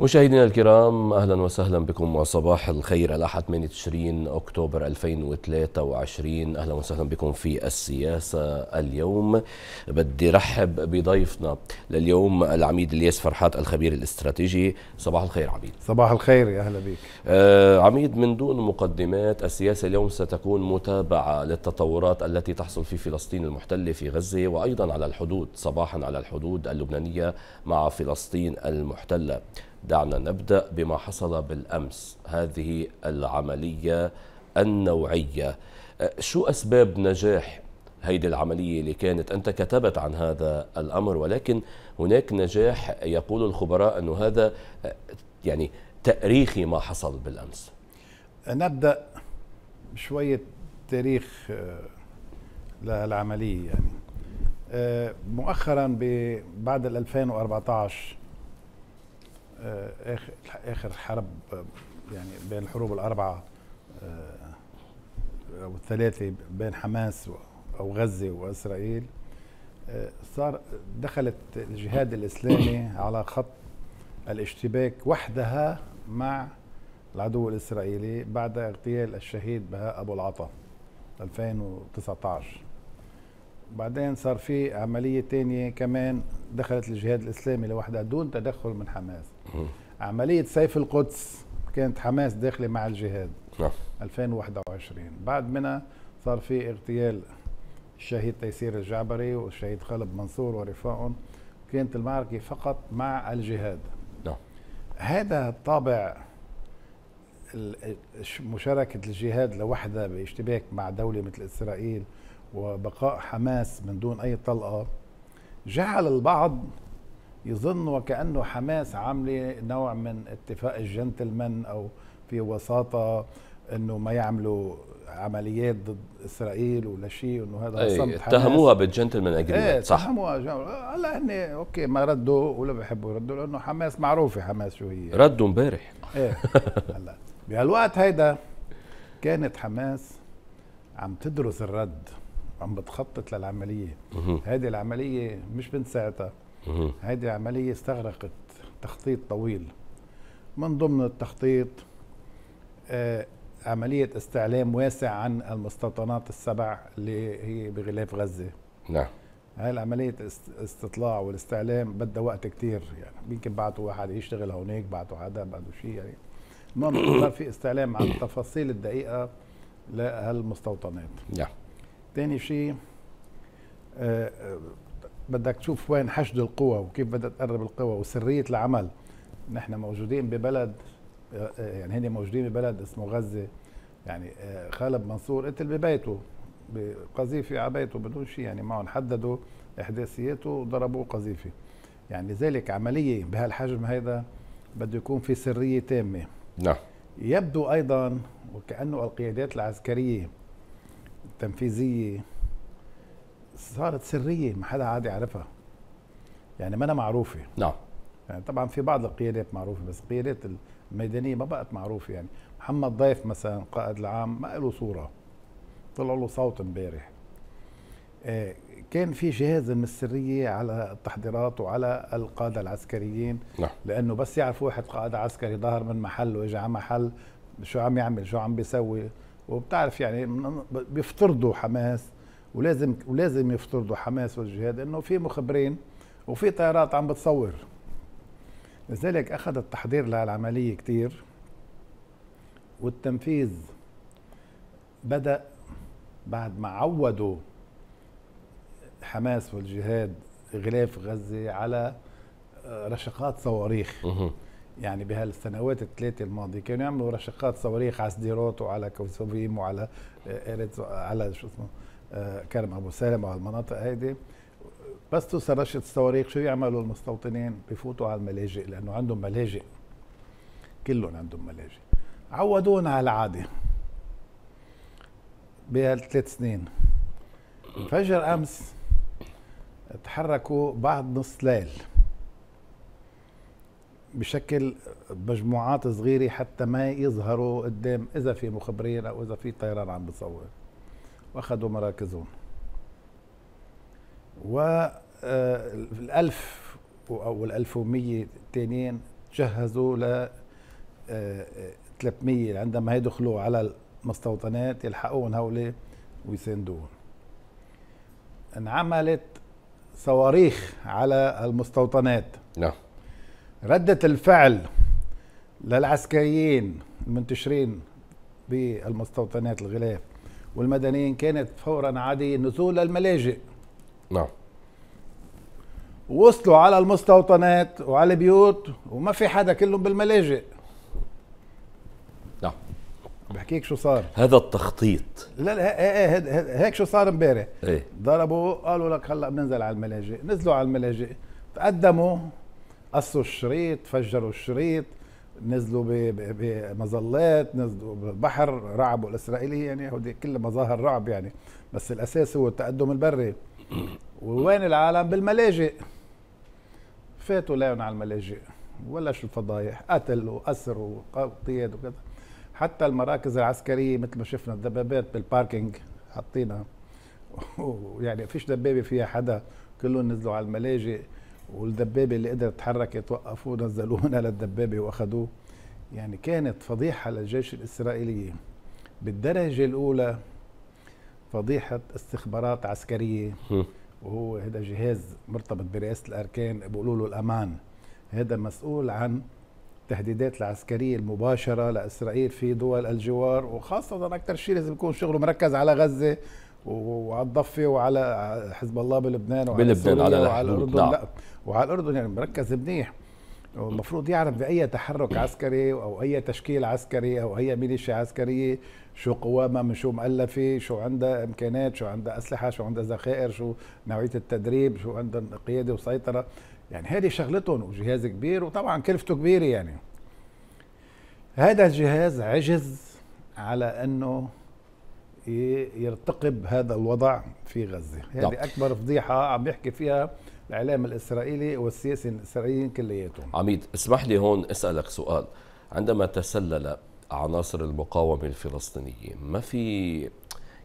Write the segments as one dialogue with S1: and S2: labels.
S1: مشاهدينا الكرام اهلا وسهلا بكم وصباح الخير الاحد 8 تشرين اكتوبر 2023 اهلا وسهلا بكم في السياسه اليوم بدي رحب بضيفنا لليوم العميد الياس فرحات الخبير الاستراتيجي صباح الخير عميد
S2: صباح الخير يا اهلا بك
S1: آه عميد من دون مقدمات السياسه اليوم ستكون متابعه للتطورات التي تحصل في فلسطين المحتله في غزه وايضا على الحدود صباحا على الحدود اللبنانيه مع فلسطين المحتله دعنا نبدأ بما حصل بالأمس هذه العملية النوعية أه، شو أسباب نجاح هيدي العملية اللي كانت أنت كتبت عن هذا الأمر ولكن هناك نجاح يقول الخبراء أنه هذا أه، يعني تأريخي ما حصل بالأمس
S2: نبدأ شوية تاريخ أه، للعملية يعني مؤخرا بعد 2014 آه، اخر اخر حرب يعني بين الحروب الاربعه آه، او الثلاثه بين حماس او غزه واسرائيل آه، صار دخلت الجهاد الاسلامي على خط الاشتباك وحدها مع العدو الاسرائيلي بعد اغتيال الشهيد بهاء ابو العطا 2019 بعدين صار في عملية تانية كمان دخلت الجهاد الإسلامي لوحدها دون تدخل من حماس عملية سيف القدس كانت حماس داخلة مع الجهاد نعم 2021 بعد منها صار في اغتيال الشهيد تيسير الجعبري والشهيد خالد منصور ورفاقهم كانت المعركة فقط مع الجهاد نعم هذا الطابع مشاركة الجهاد لوحدها باشتباك مع دولة مثل إسرائيل وبقاء حماس من دون أي طلقة جعل البعض يظن وكأنه حماس عاملة نوع من اتفاق الجنتلمان أو في وساطة انه ما يعملوا عمليات ضد اسرائيل ولا شيء انه هذا اي اتهموها بالجنتلمان اجريمنت إيه، صح اتهموها هلا هن اوكي ما ردوا ولا بحبوا يردوا لانه حماس معروفه حماس شو هي ردوا امبارح ايه هلا بهالوقت هيدا كانت حماس عم تدرس الرد عم بتخطط للعمليه هذه العمليه مش من ساعتها هذه العمليه استغرقت تخطيط طويل من ضمن التخطيط آه، عملية استعلام واسع عن المستوطنات السبع اللي هي بغلاف غزة نعم هاي العملية استطلاع والاستعلام بدها وقت كتير يعني يمكن بعتوا واحد يشتغل هونيك بعتوا حدا بعتوا شيء يعني المهم صار في استعلام عن التفاصيل الدقيقة لهالمستوطنات نعم ثاني شيء آه، آه، بدك تشوف وين حشد القوى وكيف بدها تقرب القوى وسريه العمل نحن موجودين ببلد آه، يعني هن موجودين ببلد اسمه غزه يعني خالد منصور قتل ببيته بقذيفه على بيته بدون شيء يعني معهم حددوا احداثياته وضربوه قذيفه يعني لذلك عمليه بهالحجم هيدا بده يكون في سريه تامه نعم يبدو ايضا وكانه القيادات العسكريه التنفيذيه صارت سريه ما حدا عاد يعرفها يعني ما أنا معروفه نعم يعني طبعا في بعض القيادات معروفه بس القيادات الميدانيه ما بقت معروفه يعني محمد ضيف مثلا قائد العام ما له صوره طلع له صوت امبارح آه، كان في جهاز من السريه على التحضيرات وعلى القاده العسكريين نعم. لانه بس يعرف واحد قائد عسكري ظهر من محل واجى على محل شو عم يعمل شو عم بيسوي وبتعرف يعني بيفترضوا حماس ولازم ولازم يفترضوا حماس والجهاد انه في مخبرين وفي طيارات عم بتصور لذلك اخذ التحضير لهالعمليه كثير والتنفيذ بدا بعد ما عودوا حماس والجهاد غلاف غزه على آه، رشقات صواريخ يعني بهالسنوات الثلاثه الماضيه كانوا يعملوا رشقات صواريخ على سديرات وعلى كوسوفيم وعلى آه، على شو اسمه آه، كرم ابو سالم وعلى المناطق هيدي بس توصل رشه الصواريخ شو يعملوا المستوطنين بفوتوا على الملاجئ لانه عندهم ملاجئ كلهم عندهم ملاجئ عودونا على العاده بهالثلاث سنين فجر امس تحركوا بعد نص ليل بشكل مجموعات صغيره حتى ما يظهروا قدام اذا في مخبرين او اذا في طيران عم بتصور واخذوا مراكزهم و آه، الألف أو الألف ومية الثانيين جهزوا ل 300 آه، عندما يدخلوا على المستوطنات يلحقون هولي ويساندوهم انعملت صواريخ على المستوطنات نعم ردة الفعل للعسكريين المنتشرين بالمستوطنات الغلاف والمدنيين كانت فورا عادية نزول للملاجئ نعم وصلوا على المستوطنات وعلى البيوت وما في حدا كلهم بالملاجئ نعم بحكيك شو صار
S1: هذا التخطيط
S2: لا لا ايه ايه هيك شو صار امبارح ايه ضربوا قالوا لك هلا بننزل على الملاجئ نزلوا على الملاجئ تقدموا قصوا الشريط فجروا الشريط نزلوا بمظلات نزلوا بالبحر رعبوا الاسرائيليه يعني هودي كل مظاهر رعب يعني بس الاساس هو التقدم البري ووين العالم بالملاجئ فاتوا لاون على الملاجئ ولا شو الفضايح قتل واسر وقيد وكذا حتى المراكز العسكريه مثل ما شفنا الدبابات بالباركينج حاطينها ويعني فيش دبابه فيها حدا كلهم نزلوا على الملاجئ والدبابه اللي قدرت تتحرك توقفوا نزلوه هنا للدبابه واخذوه يعني كانت فضيحه للجيش الاسرائيلي بالدرجه الاولى فضيحه استخبارات عسكريه وهو هذا جهاز مرتبط برئاسه الاركان بيقولوا له الامان هذا مسؤول عن التهديدات العسكريه المباشره لاسرائيل في دول الجوار وخاصه اكثر شيء لازم يكون شغله مركز على غزه وعلى الضفه وعلى حزب الله بلبنان وعلى بلبنان على, وعلى الاردن نعم. لا وعلى الاردن يعني مركز منيح المفروض يعرف باي تحرك عسكري او اي تشكيل عسكري او اي ميليشيا عسكريه شو قوامها من شو مؤلفه شو عندها امكانات شو عندها اسلحه شو عندها ذخائر شو نوعيه التدريب شو عندها قياده وسيطره يعني هذه شغلتهم وجهاز كبير وطبعا كلفته كبيره يعني هذا الجهاز عجز على انه يرتقب هذا الوضع في غزة هذه نعم. أكبر فضيحة عم يحكي فيها الإعلام الإسرائيلي والسياسي الإسرائيليين كلياتهم
S1: عميد اسمح لي هون أسألك سؤال عندما تسلل عناصر المقاومة الفلسطينية ما في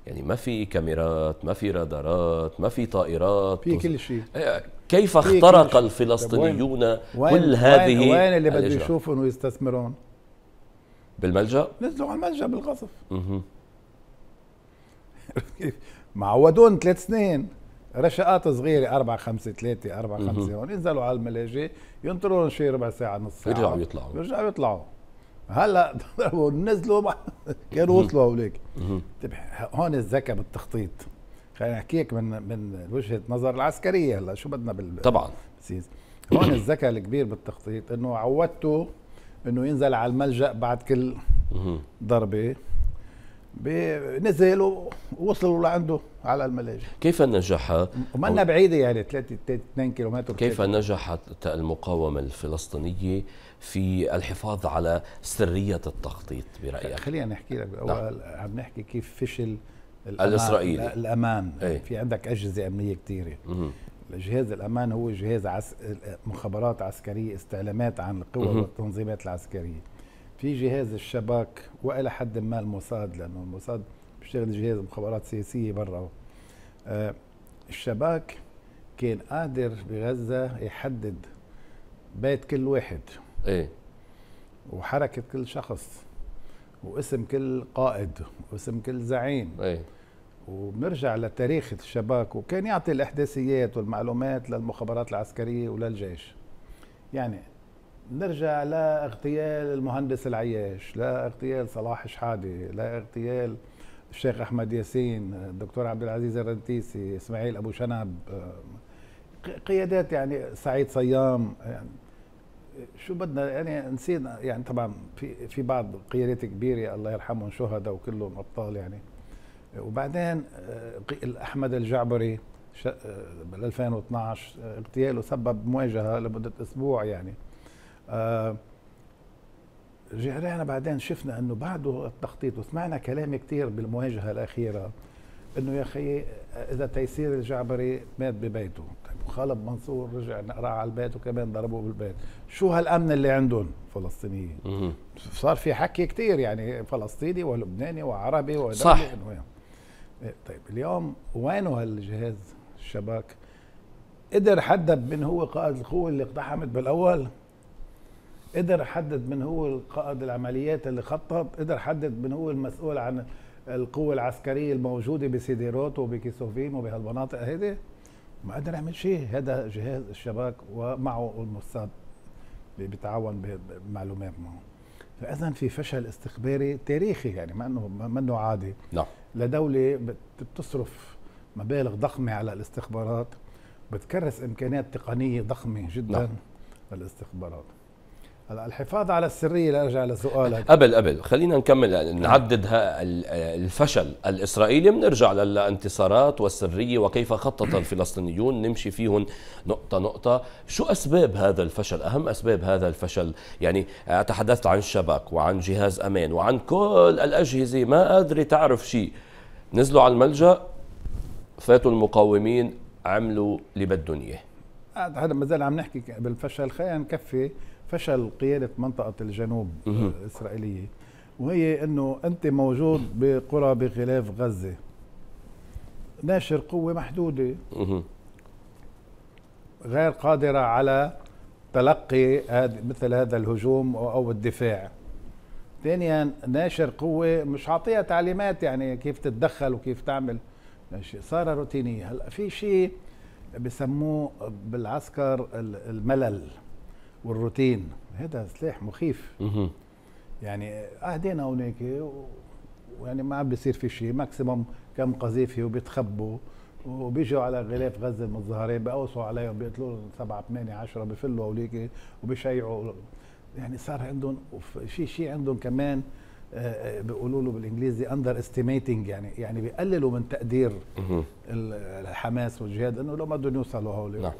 S1: يعني ما في كاميرات ما في رادارات ما في طائرات في كل شيء آه، كيف اخترق كل الفلسطينيون وين كل هذه وين, وين اللي بده يشوفهم
S2: ويستثمرون بالملجأ نزلوا على الملجأ بالقصف معودون ثلاث سنين رشقات صغيره أربعة خمسة ثلاثة أربعة خمسة هون ينزلوا على الملاجئ ينطروا شي ربع ساعه نص ساعه يرجعوا يطلعوا يرجعوا يطلعوا هلا نزلوا كانوا وصلوا هوليك طيب، هون الذكاء بالتخطيط خلينا نحكيك من من وجهه نظر العسكريه هلا شو بدنا بال طبعا سيز. هون الذكاء الكبير بالتخطيط انه عودته انه ينزل على الملجا بعد كل ضربه نزلوا ووصلوا لعنده على الملاجئ
S1: كيف نجح ومنا بعيده يعني 3 2 كيلومتر كيف نجحت المقاومه الفلسطينيه في الحفاظ على سريه التخطيط برايك خلينا نحكي لك نعم.
S2: اول عم نحكي كيف فشل الأمان الاسرائيلي الامان ايه؟ في عندك اجهزه امنيه كثيره جهاز الامان هو جهاز عس... مخابرات عسكريه استعلامات عن القوى والتنظيمات العسكريه في جهاز الشباك والى حد ما الموساد لانه الموساد بيشتغل جهاز مخابرات سياسيه برا آه، الشباك كان قادر بغزه يحدد بيت كل واحد ايه وحركه كل شخص واسم كل قائد واسم كل زعيم ايه وبنرجع لتاريخ الشباك وكان يعطي الاحداثيات والمعلومات للمخابرات العسكريه وللجيش يعني نرجع لاغتيال المهندس العياش لاغتيال صلاح شحاده لاغتيال الشيخ احمد ياسين الدكتور عبد العزيز الرنتيسي اسماعيل ابو شنب آه، قيادات يعني سعيد صيام يعني شو بدنا يعني نسينا يعني طبعا في في بعض قيادات كبيره الله يرحمهم شهداء وكلهم ابطال يعني وبعدين آه، احمد الجعبري آه، بال 2012 اغتياله سبب مواجهه لمده اسبوع يعني رجعنا آه، بعدين شفنا انه بعده التخطيط وسمعنا كلام كثير بالمواجهه الاخيره انه يا اخي اذا تيسير الجعبري مات ببيته طيب خالد منصور رجع راح على البيت وكمان ضربوه بالبيت شو هالامن اللي عندهم فلسطينيين صار في حكي كثير يعني فلسطيني ولبناني وعربي صح إيه، طيب اليوم وينه هالجهاز الشباك قدر حدد من هو قائد القوه اللي اقتحمت بالاول قدر يحدد من هو قائد العمليات اللي خطط قدر يحدد من هو المسؤول عن القوة العسكرية الموجودة بسيديروت وبكيسوفيم وبهالمناطق هذه ما قدر يعمل شيء هذا جهاز الشباك ومعه الموساد بيتعاون بمعلومات معه فاذا في فشل استخباري تاريخي يعني ما انه ما انه عادي نعم لدوله بتصرف مبالغ ضخمه على الاستخبارات بتكرس امكانيات تقنيه ضخمه جدا نعم. للاستخبارات هلا الحفاظ على السريه لارجع لسؤالك قبل
S1: قبل خلينا نكمل يعني نعدد الفشل الاسرائيلي بنرجع للانتصارات والسريه وكيف خطط الفلسطينيون نمشي فيهم نقطه نقطه شو اسباب هذا الفشل اهم اسباب هذا الفشل يعني تحدثت عن الشبك وعن جهاز امان وعن كل الاجهزه ما قادره تعرف شيء نزلوا على الملجا فاتوا المقاومين عملوا اللي بدهم اياه
S2: هذا ما زال عم نحكي بالفشل خلينا نكفي فشل قياده منطقه الجنوب الاسرائيليه آه، وهي انه انت موجود بقرى بغلاف غزه ناشر قوه محدوده غير قادره على تلقي مثل هذا الهجوم او الدفاع ثانيا ناشر قوه مش عاطيها تعليمات يعني كيف تتدخل وكيف تعمل شيء صار روتينيه هلا في شيء بسموه بالعسكر الملل والروتين هذا سلاح مخيف مه. يعني قاعدين هونيك ويعني ما عم بيصير في شيء ماكسيموم كم قذيفه وبيتخبوا وبيجوا على غلاف غزه المتظاهرين بقوصوا عليهم بيقتلوا لهم سبعه ثمانيه عشره بفلوا هوليك وبشيعوا يعني صار عندهم في شيء عندهم كمان آه، آه، بيقولوا له بالانجليزي اندر استيميتنج يعني يعني بيقللوا من تقدير الحماس والجهاد انه لو ما بدهم يوصلوا هول نعم.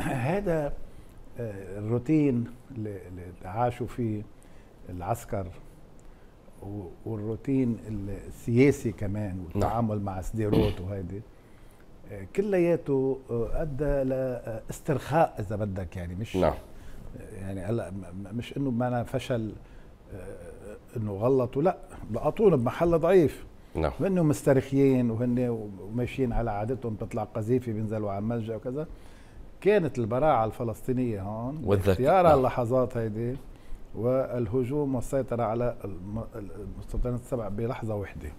S2: آه، هذا الروتين اللي عاشوا فيه العسكر والروتين السياسي كمان والتعامل مع سديروت نعم. وهيدي كلياته ادى لاسترخاء اذا بدك يعني مش نعم. يعني هلا مش انه بمعنى فشل آه، انه غلطوا لا لقطونا بمحل ضعيف نعم no. مسترخيين وهن وماشيين على عادتهم بتطلع قذيفه بينزلوا على الملجا وكذا كانت البراعة الفلسطينية هون اختيار نعم. اللحظات هيدي والهجوم والسيطرة على المستوطنات السبع بلحظة واحدة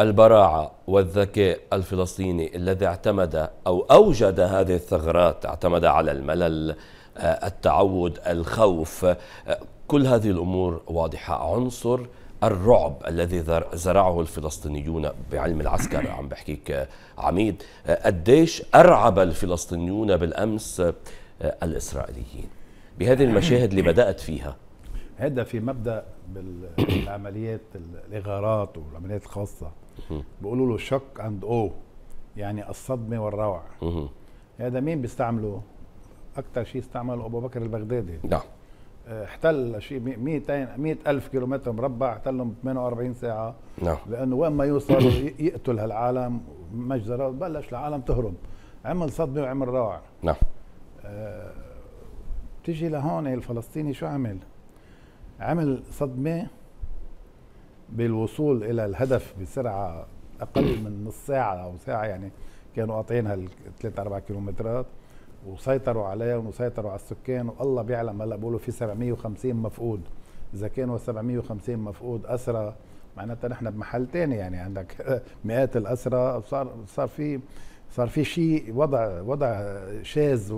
S1: البراعة والذكاء الفلسطيني الذي اعتمد أو أوجد هذه الثغرات اعتمد على الملل آه، التعود الخوف آه، كل هذه الأمور واضحة عنصر الرعب الذي زرعه الفلسطينيون بعلم العسكر عم بحكيك عميد قديش أرعب الفلسطينيون بالأمس آه، الإسرائيليين بهذه المشاهد اللي بدأت فيها
S2: هذا في مبدأ بالعمليات الإغارات والعمليات الخاصة بيقولوا له شك أند أو يعني الصدمة والروع هذا مين بيستعمله أكثر شيء استعمله أبو بكر البغدادي نعم احتل شيء 200 100 ألف كيلومتر مربع احتلهم 48 ساعة نعم لأنه وين ما يوصل يقتل هالعالم مجزرة بلش العالم تهرب عمل صدمة وعمل روعة نعم أه تيجي لهون الفلسطيني شو عمل؟ عمل صدمة بالوصول إلى الهدف بسرعة أقل من نص ساعة أو ساعة يعني كانوا قاطعين هال 3 4 كيلومترات وسيطروا عليها وسيطروا على السكان والله بيعلم هلا بيقولوا في 750 مفقود اذا كانوا 750 مفقود اسرى معناتها نحن بمحل ثاني يعني عندك مئات الاسرى صار صار في صار في شيء وضع وضع شاذ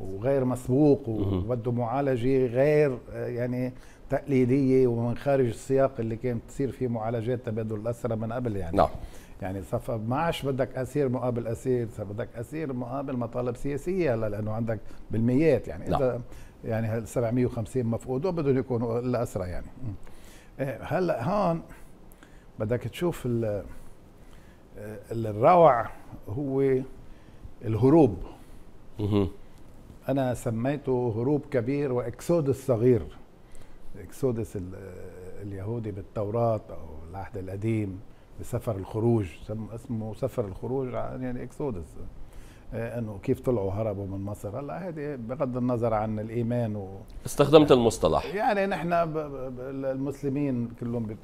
S2: وغير مسبوق وبده معالجه غير يعني تقليديه ومن خارج السياق اللي كانت تصير فيه معالجات تبادل الاسرى من قبل يعني نعم يعني صف ما عادش بدك اسير مقابل اسير صار بدك اسير مقابل مطالب سياسيه هلا لانه عندك بالميات يعني لا. نعم. يعني هال 750 مفقود وبدهم يكونوا الا اسرى يعني إيه، هلا هون بدك تشوف الروع هو الهروب انا سميته هروب كبير واكسودس صغير اكسودس اليهودي بالتوراه او العهد القديم بسفر الخروج اسمه سفر الخروج يعني اكسودس آه، انه كيف طلعوا هربوا من مصر هلا هذه بغض النظر عن الايمان و
S1: استخدمت المصطلح
S2: يعني نحن المسلمين كلهم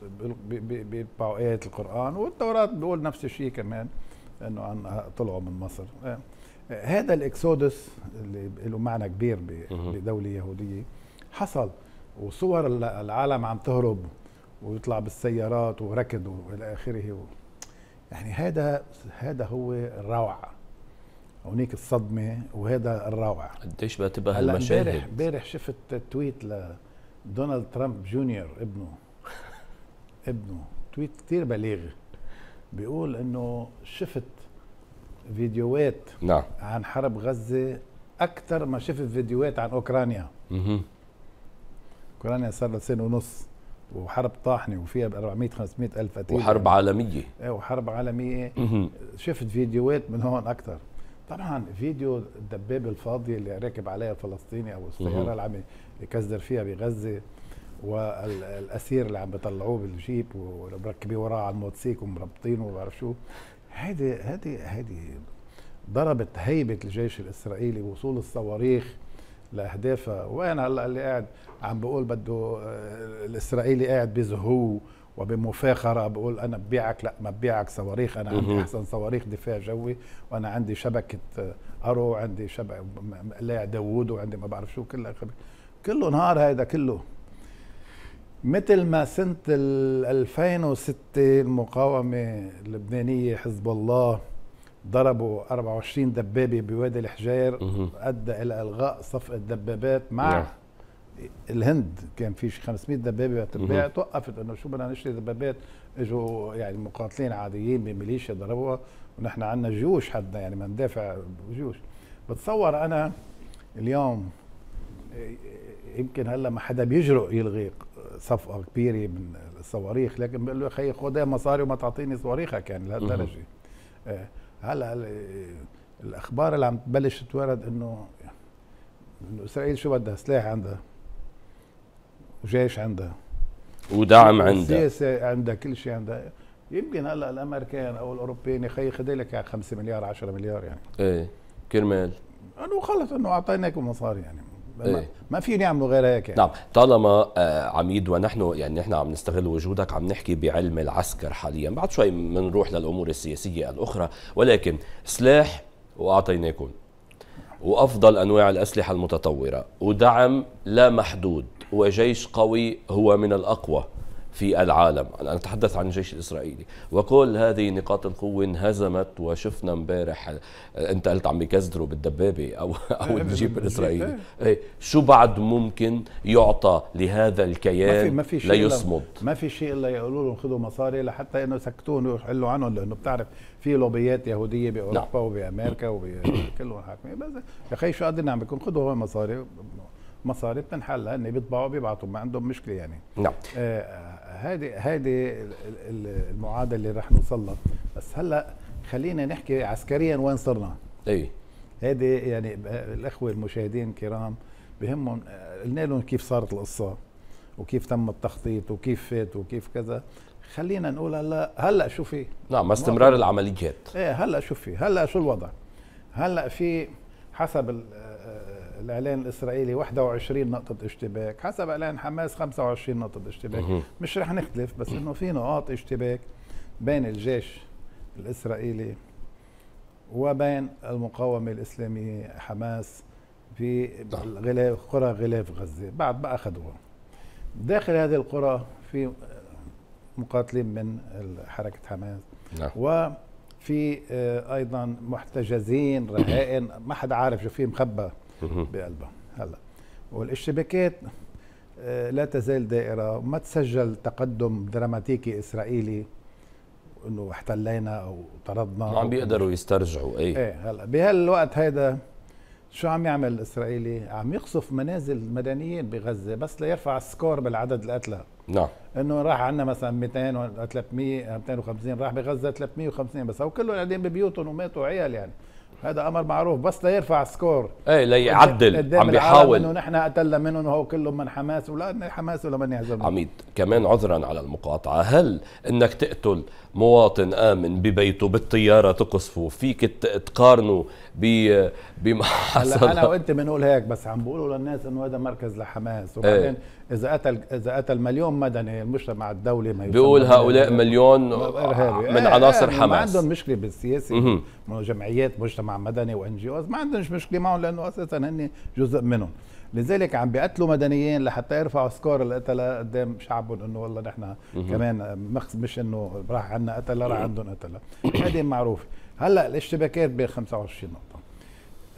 S2: بيتبعوا ايات القران والتوراه بيقول نفس الشيء كمان انه عن طلعوا من مصر آه، هذا الاكسودس اللي له معنى كبير بدوله يهوديه حصل وصور العالم عم تهرب ويطلع بالسيارات وركض والى اخره و... يعني هذا هذا هو الروعه هونيك الصدمه وهذا الروعه قديش بتبقى هالمشاهد امبارح امبارح شفت تويت لدونالد ترامب جونيور ابنه ابنه تويت كثير بليغ بيقول انه شفت فيديوهات نعم. عن حرب غزه اكثر ما شفت فيديوهات عن اوكرانيا اها اوكرانيا صار لها سنه ونص وحرب طاحنه وفيها ب 400 500 الف قتيل وحرب يعني عالميه ايه وحرب عالميه شفت فيديوهات من هون اكثر طبعا فيديو الدبابه الفاضيه اللي راكب عليها الفلسطيني او السياره اللي عم يكزر فيها بغزه والاسير اللي عم بيطلعوه بالجيب ومركبين وراه على الموتوسيك ومربطينه بعرف شو هيدي هيدي هيدي ضربت هيبه الجيش الاسرائيلي وصول الصواريخ لاهدافها وين هلا اللي قاعد عم بقول بده آه، الاسرائيلي قاعد بزهو وبمفاخره بقول انا ببيعك لا ما ببيعك صواريخ انا عندي احسن صواريخ دفاع جوي وانا عندي شبكه آه، ارو عندي شبكه مقلاع داوود وعندي ما بعرف شو كلها كله نهار هيدا كله مثل ما سنه 2006 المقاومه اللبنانيه حزب الله ضربوا 24 دبابه بوادي الحجير ادى الى الغاء صفقه دبابات مع نعم. الهند كان في 500 دبابه بتتباع توقفت انه شو بدنا نشتري دبابات اجوا يعني مقاتلين عاديين بميليشيا ضربوها ونحن عندنا جيوش حدنا يعني ما ندافع جيوش بتصور انا اليوم يمكن هلا ما حدا بيجرؤ يلغي صفقه كبيره من الصواريخ لكن بقول له يا خي خذ مصاري وما تعطيني صواريخك يعني لهالدرجه هلا الاخبار اللي عم تبلش تتورد انه انه اسرائيل شو بدها سلاح عندها وجيش عندها
S1: ودعم عندها
S2: سياسه عندها كل شيء عندها يمكن هلا الامريكان او الاوروبيين يا اخي خذ لك 5 يعني مليار 10 مليار يعني
S1: ايه كرمال
S2: انه خلص انه اعطيناكم مصاري يعني ما, فيني إيه. فيهم يعملوا
S1: غير هيك يعني. نعم طالما آه عميد ونحن يعني نحن عم نستغل وجودك عم نحكي بعلم العسكر حاليا بعد شوي بنروح للامور السياسيه الاخرى ولكن سلاح واعطيناكم وافضل انواع الاسلحه المتطوره ودعم لا محدود وجيش قوي هو من الاقوى في العالم أنا أتحدث عن الجيش الإسرائيلي وكل هذه نقاط القوة انهزمت وشفنا امبارح أنت قلت عم يكزدروا بالدبابة أو أو إيه، الجيب الإسرائيلي إيه. إيه، شو بعد ممكن يعطى لهذا الكيان ما في ما في ليصمد
S2: ما في شيء إلا يقولوا لهم خذوا مصاري لحتى إنه سكتون ويحلوا عنهم لأنه بتعرف في لوبيات يهودية بأوروبا نعم. وبأمريكا نعم. وكلهم حاكمين بس يا أخي شو قادرين عم بيكون خذوا هو مصاري مصاري بتنحل هن بيطبعوا بيبعتوا ما عندهم مشكله يعني نعم آه هذه هذه المعادله اللي رح نوصل لها بس هلا خلينا نحكي عسكريا وين صرنا اي هذه يعني الاخوه المشاهدين الكرام بهمهم آه، قلنا لهم كيف صارت القصه وكيف تم التخطيط وكيف فات وكيف كذا خلينا نقول هلا هلا شو في نعم استمرار العمليات ايه هلا شو في هلا شو الوضع هلا في حسب الاعلان الاسرائيلي 21 نقطه اشتباك حسب اعلان حماس 25 نقطه اشتباك مش رح نختلف بس انه في نقاط اشتباك بين الجيش الاسرائيلي وبين المقاومه الاسلاميه حماس في غلاف قرى غلاف غزه بعد ما اخذوها داخل هذه القرى في مقاتلين من حركه حماس نعم. وفي آه، ايضا محتجزين رهائن ما حدا عارف شو في مخبى بقلبها هلا والاشتباكات آه، لا تزال دائرة ما تسجل تقدم دراماتيكي إسرائيلي انه احتلينا او طردنا ما عم بيقدروا
S1: يسترجعوا اي ايه
S2: هلا بهالوقت هيدا شو عم يعمل الاسرائيلي؟ عم يقصف منازل مدنيين بغزه بس ليرفع السكور بالعدد القتلى نعم انه راح عندنا مثلا 200 و 300 250 راح بغزه 350 بس هو كلهم قاعدين ببيوتهم وماتوا عيال يعني هذا امر معروف بس ليرفع سكور
S1: ايه ليعدل عم بيحاول انه
S2: نحن قتلنا منهم وهو كلهم من حماس ولا حماس ولا من يهزمنا
S1: عميد كمان عذرا على المقاطعه هل انك تقتل مواطن امن ببيته بالطياره تقصفه فيك تقارنه ب بمحصل انا وانت
S2: بنقول هيك بس عم بقولوا للناس انه هذا مركز لحماس إيه. وبعدين ايه اذا قتل اذا قتل مليون مدني المجتمع الدولي ما بيقول هؤلاء مليون إرهابي. من إيه، عناصر إيه، حماس ما عندهم مشكله بالسياسه جمعيات مجتمع مدني وان جي اوز ما عندهم مشكله معهم لانه اساسا هن جزء منهم لذلك عم بيقتلوا مدنيين لحتى يرفعوا سكور القتلة قدام شعبهم انه والله نحن كمان مخ مش انه راح عنا قتلة راح عندهم قتلة هذه معروفة هلا الاشتباكات ب 25 نقطة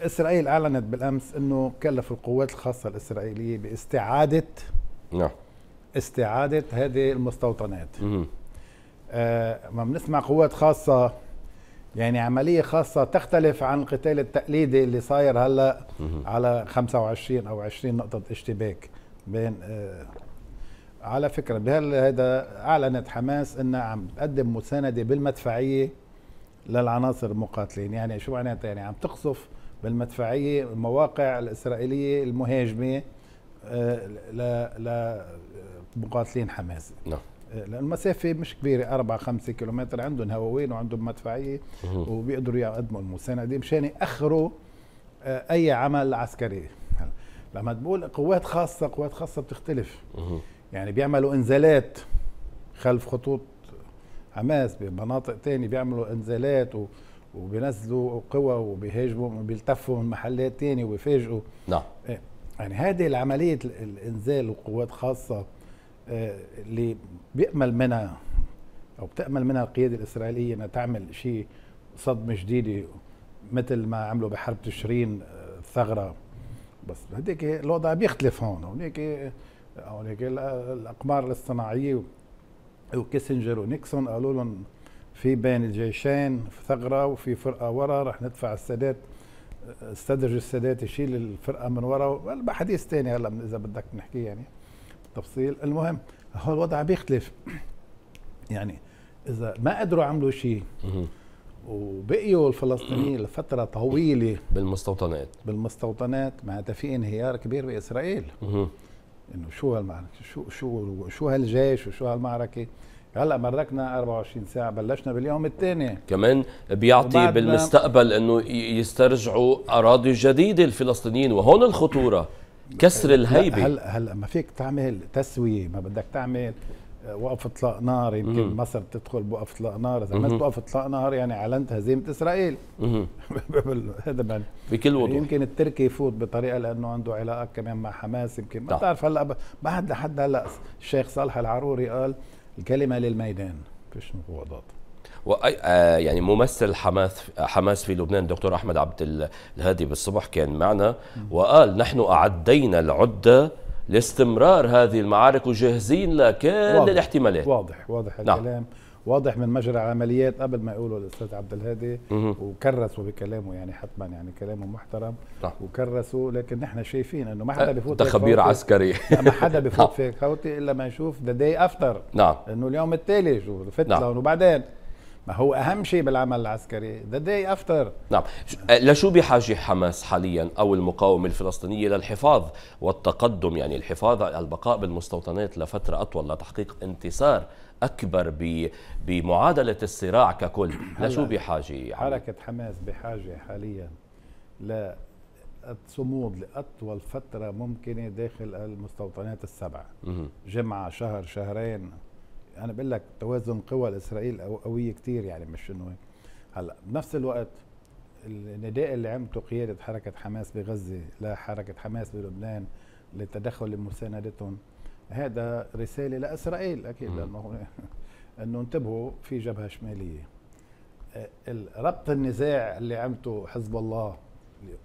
S2: اسرائيل اعلنت بالامس انه كلف القوات الخاصة الاسرائيلية باستعادة نعم استعادة هذه المستوطنات مم. آه ما بنسمع قوات خاصة يعني عملية خاصة تختلف عن القتال التقليدي اللي صاير هلا مم. على 25 أو 20 نقطة اشتباك بين آه على فكرة بهذا أعلنت حماس أنها عم تقدم مساندة بالمدفعية للعناصر المقاتلين يعني شو معناتها يعني عم تقصف بالمدفعية المواقع الإسرائيلية المهاجمة ل آه، لمقاتلين آه، حماس نعم آه، لان المسافه مش كبيره 4 5 كيلومتر عندهم هواوين وعندهم مدفعيه وبيقدروا يقدموا المسانده مشان ياخروا اي عمل عسكري لما تقول قوات خاصه قوات خاصه بتختلف يعني بيعملوا انزالات خلف خطوط حماس بمناطق تانية بيعملوا انزالات وبينزلوا قوى وبيهاجموا بيلتفوا من محلات تانية وبيفاجئوا نعم يعني هذه العملية الإنزال وقوات خاصة آه، اللي بيأمل منها أو بتأمل منها القيادة الإسرائيلية أنها تعمل شيء صدمة جديدة مثل ما عملوا بحرب تشرين آه، الثغرة بس هديك الوضع بيختلف هون هونيك آه، هونيك الأقمار الاصطناعية وكيسنجر ونيكسون قالوا لهم في بين الجيشين ثغرة وفي فرقة ورا رح ندفع السادات استدرج السادات يشيل الفرقه من ورا حديث ثاني هلا اذا بدك نحكيه يعني بالتفصيل المهم هو الوضع بيختلف يعني اذا ما قدروا عملوا شيء وبقيوا الفلسطينيين لفتره طويله
S1: بالمستوطنات
S2: بالمستوطنات معناتها في انهيار كبير باسرائيل انه شو هالمعركه شو شو شو هالجيش وشو هالمعركه هلا مركنا 24 ساعه بلشنا باليوم الثاني
S1: كمان بيعطي بالمستقبل انه يسترجعوا اراضي جديده الفلسطينيين وهون الخطوره كسر الهيبه هلا
S2: هلا ما فيك تعمل تسويه ما بدك تعمل آه، وقف اطلاق نار يمكن مصر تدخل بوقف اطلاق نار اذا ما وقف اطلاق نار يعني اعلنت هزيمه اسرائيل هذا بكل وضوح يمكن التركي يفوت بطريقه لانه عنده علاقه كمان مع حماس يمكن ما نعم. بتعرف هلا بعد لحد هلا الشيخ صالح العروري قال الكلمه للميدان فيش مفاوضات
S1: وأي آه، يعني ممثل حماس حماس في لبنان دكتور احمد عبد الهادي بالصبح كان معنا وقال نحن اعدينا العده لاستمرار هذه المعارك وجاهزين لكل واضح الاحتمالات
S2: واضح واضح نعم. الكلام نعم. واضح من مجرى عمليات قبل ما يقوله الاستاذ عبد الهادي وكرسوا بكلامه يعني حتما يعني كلامه محترم طح. وكرسوا لكن نحن شايفين انه ما حدا أه، بفوت تخبير عسكري ما حدا بفوت نعم. في خوتي الا ما نشوف ذا داي افتر نعم انه اليوم التالي شو فتلة نعم. وبعدين ما هو اهم شيء بالعمل العسكري ذا داي افتر نعم
S1: أه، لشو بحاجه حماس حاليا او المقاومه الفلسطينيه للحفاظ والتقدم يعني الحفاظ على البقاء بالمستوطنات لفتره اطول لتحقيق انتصار اكبر بمعادله الصراع ككل لشو بحاجه يعني؟
S2: حركه حماس بحاجه حاليا للصمود لاطول فتره ممكنه داخل المستوطنات السبعه جمعه شهر شهرين انا بقول لك توازن قوى الاسرائيل قويه كثير يعني مش انه هلا بنفس الوقت النداء اللي عملته قياده حركه حماس بغزه لحركه حماس بلبنان للتدخل لمساندتهم هذا رسالة لإسرائيل أكيد لأنه أنه انتبهوا في جبهة شمالية آه، ربط النزاع اللي عملته حزب الله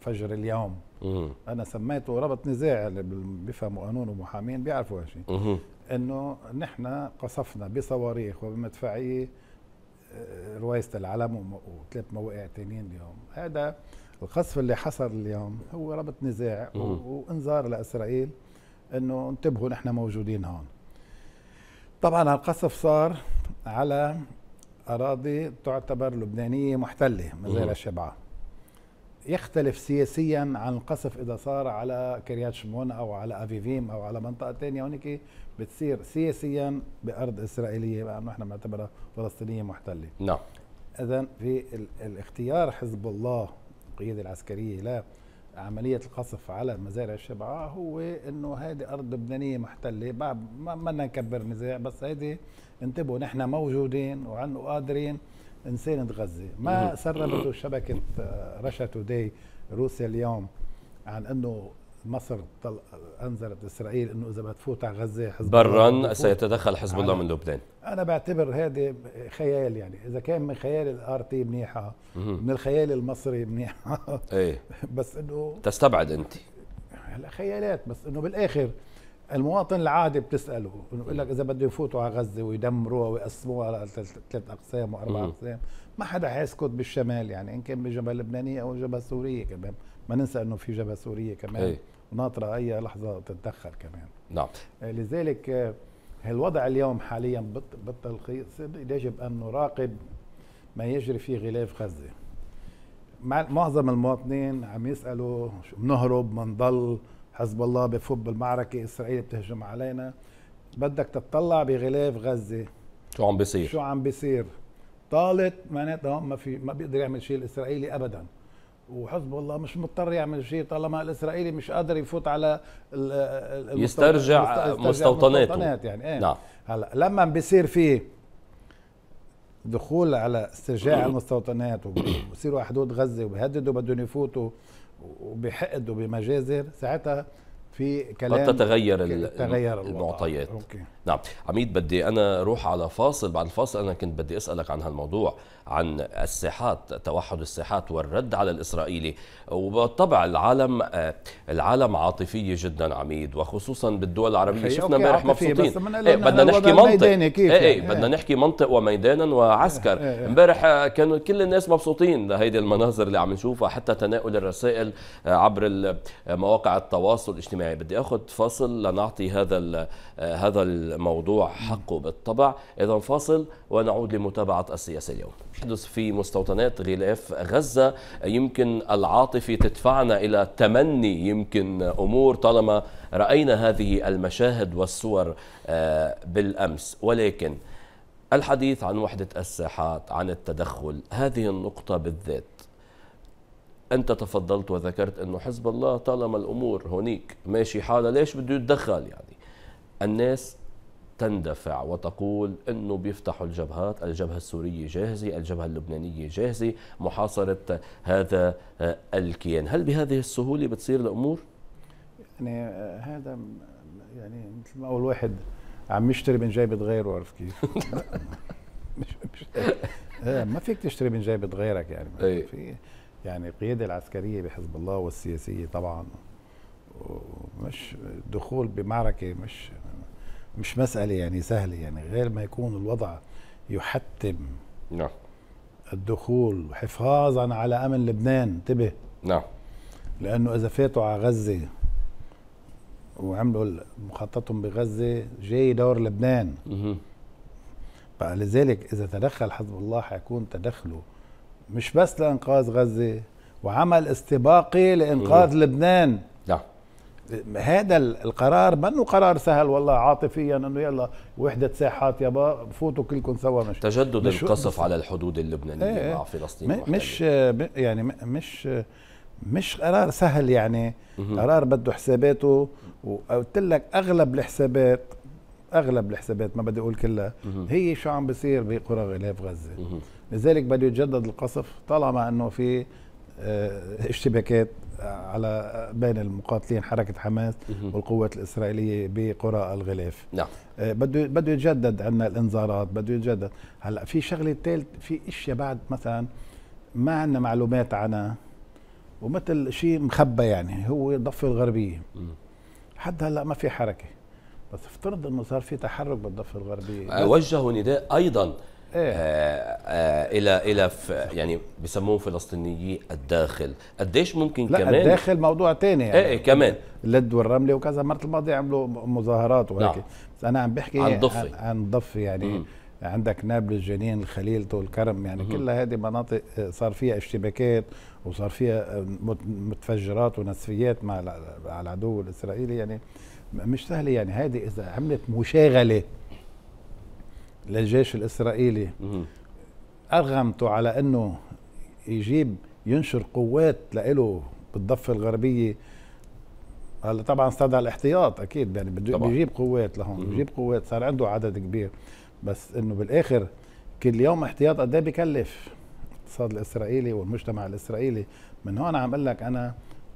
S2: فجر اليوم مم. انا سميته ربط نزاع اللي بيفهموا قانون ومحامين بيعرفوا هالشيء انه نحن قصفنا بصواريخ وبمدفعيه آه، رواية العلم وثلاث مواقع تانيين اليوم هذا القصف اللي حصل اليوم هو ربط نزاع وانذار لاسرائيل انه انتبهوا نحن موجودين هون طبعا القصف صار على اراضي تعتبر لبنانيه محتله من غير الشبعه يختلف سياسيا عن القصف اذا صار على كريات شمون او على افيفيم او على منطقه ثانيه هونيك بتصير سياسيا بارض اسرائيليه لانه احنا بنعتبرها فلسطينيه محتله نعم اذا في الاختيار حزب الله القياده العسكريه لا عملية القصف على مزارع الشبعة آه، هو أنه هذه أرض لبنانية محتلة ما ما نكبر نزاع بس هذه انتبهوا نحن موجودين وعن قادرين نساند غزة ما سربته شبكة آه، رشا توداي روسيا اليوم عن أنه مصر طل... انذرت اسرائيل انه اذا بدها تفوت على غزه حزب برا سيتدخل حزب الله من لبنان انا بعتبر هذه خيال يعني اذا كان من خيال الار تي منيحه من الخيال المصري منيحه ايه بس انه تستبعد انت هلا خيالات بس انه بالاخر المواطن العادي بتساله انه بقول لك اذا بده يفوتوا على غزه ويدمروها ويقسموها على ثلاث اقسام واربع اقسام ما حدا حيسكت بالشمال يعني ان كان بجبهه لبنانيه او جبهه سوريه كمان ما ننسى انه في جبهه سوريه كمان أي. وناطره اي لحظه تتدخل كمان نعم آه، لذلك آه، الوضع اليوم حاليا بالتلخيص يجب ان نراقب ما يجري في غلاف غزه معظم المواطنين عم يسالوا بنهرب بنضل حزب الله بفب المعركه اسرائيل بتهجم علينا بدك تطلع بغلاف غزه
S1: شو عم بيصير شو
S2: عم بيصير طالت معناتها ما في ما بيقدر يعمل شيء الاسرائيلي ابدا وحزب الله مش مضطر يعمل شيء طالما الاسرائيلي مش قادر يفوت على المستو... يسترجع, يسترجع مستوطناته مستوطنات يعني ايه نعم هلا لما بصير في دخول على استرجاع المستوطنات وبصيروا على حدود غزه وبيهددوا بدهم يفوتوا وبحقدوا بمجازر ساعتها في كلام قد تتغير تغير المعطيات اوكي
S1: نعم عميد بدي انا اروح على فاصل بعد الفاصل انا كنت بدي اسالك عن هالموضوع عن الساحات توحد الساحات والرد على الاسرائيلي وبالطبع العالم آه، العالم عاطفيه جدا عميد وخصوصا بالدول العربيه شفنا امبارح مبسوطين ايه بدنا إيه، إيه، يعني. إيه. نحكي منطق ايه ايه بدنا نحكي منطق وميدانا وعسكر امبارح آه، كانوا كل الناس مبسوطين لهيدي المناظر اللي عم نشوفها حتى تناول الرسائل آه، عبر مواقع التواصل الاجتماعي بدي اخذ فاصل لنعطي هذا هذا موضوع حقه بالطبع إذا فاصل ونعود لمتابعة السياسة اليوم يحدث في مستوطنات غلاف غزة يمكن العاطفة تدفعنا إلى تمني يمكن أمور طالما رأينا هذه المشاهد والصور آه، بالأمس ولكن الحديث عن وحدة الساحات عن التدخل هذه النقطة بالذات أنت تفضلت وذكرت أنه حزب الله طالما الأمور هناك ماشي حالها ليش بده يتدخل يعني الناس تندفع وتقول انه بيفتحوا الجبهات، الجبهه السوريه جاهزه، الجبهه اللبنانيه جاهزه، محاصره هذا آه،
S2: الكيان، هل بهذه السهوله بتصير الامور؟ يعني آه، هذا يعني مثل ما اول واحد عم يشتري من جيبه غيره عرفت كيف؟ مش مش آه، ما فيك تشتري من جيبه غيرك يعني أي. في يعني القياده العسكريه بحزب الله والسياسيه طبعا مش دخول بمعركه مش مش مسألة يعني سهلة يعني غير ما يكون الوضع يحتم نعم الدخول حفاظا على أمن لبنان انتبه نعم لأنه إذا فاتوا على غزة وعملوا مخططهم بغزة جاي دور لبنان بقى لذلك إذا تدخل حزب الله حيكون تدخله مش بس لإنقاذ غزة وعمل استباقي لإنقاذ مه. لبنان نعم هذا القرار منه قرار سهل والله عاطفيا انه يلا وحده ساحات يابا فوتوا كلكم سوا مش تجدد
S1: مش القصف على الحدود اللبنانيه ايه, إيه. مع فلسطين
S2: مش يعني مش مش قرار سهل يعني قرار بده حساباته وقلت لك اغلب الحسابات اغلب الحسابات ما بدي اقول كلها هي شو عم بصير بقرى غلاف غزه لذلك بده يتجدد القصف طالما انه في آه، اشتباكات على بين المقاتلين حركه حماس والقوات الاسرائيليه بقرى الغلاف نعم آه، بده بده يتجدد عندنا الانذارات بده يتجدد هلا في شغله ثالث في اشياء بعد مثلا ما عندنا معلومات عنها ومثل شيء مخبى يعني هو الضفه الغربيه حد هلا ما في حركه بس افترض انه صار في تحرك بالضفه الغربيه آه،
S1: وجهوا نداء ايضا إيه؟ آآ آه، آآ الى الى يعني بسموه فلسطينيي الداخل قديش ممكن لا كمان الداخل موضوع تاني يعني ايه كمان
S2: اللد والرمله وكذا المره الماضيه عملوا مظاهرات وهيك نعم. بس انا عم بحكي عن ضفي عن ضفي يعني مم. عندك نابلس الجنين الخليل طول الكرم يعني كل هذه مناطق آه، صار فيها اشتباكات وصار فيها آه، متفجرات ونسفيات مع العدو الاسرائيلي يعني مش سهله يعني هذه اذا عملت مشاغله للجيش الإسرائيلي أرغمته على أنه يجيب ينشر قوات له بالضفة الغربية هلا طبعا استدعى الاحتياط اكيد يعني بده بيجيب قوات لهون بيجيب قوات صار عنده عدد كبير بس انه بالاخر كل يوم احتياط قد ايه بكلف الاقتصاد الاسرائيلي والمجتمع الاسرائيلي من هون عم اقول لك انا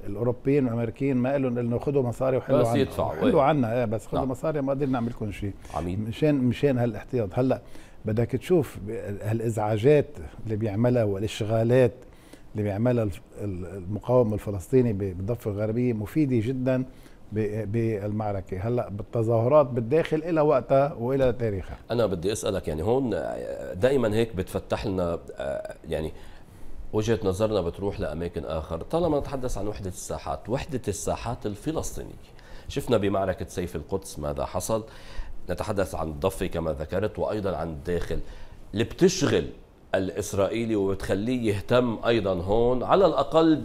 S2: الاوروبيين والامريكيين ما قالوا انه خذوا مصاري وحلوا بس يدفعوا إيه. حلوا عنا ايه بس خذوا نعم. مصاري ما قدرنا نعمل لكم شيء مشان مشان هالاحتياط هلا بدك تشوف هالازعاجات اللي بيعملها والاشغالات اللي بيعملها المقاومه الفلسطيني بالضفه الغربيه مفيده جدا بالمعركة هلا بالتظاهرات بالداخل إلى وقتها وإلى تاريخها
S1: أنا بدي أسألك يعني هون دائما هيك بتفتح لنا آه، يعني وجهه نظرنا بتروح لاماكن اخر طالما نتحدث عن وحده الساحات وحده الساحات الفلسطينيه شفنا بمعركه سيف القدس ماذا حصل نتحدث عن الضفه كما ذكرت وايضا عن الداخل اللي بتشغل الاسرائيلي وبتخليه يهتم ايضا هون على الاقل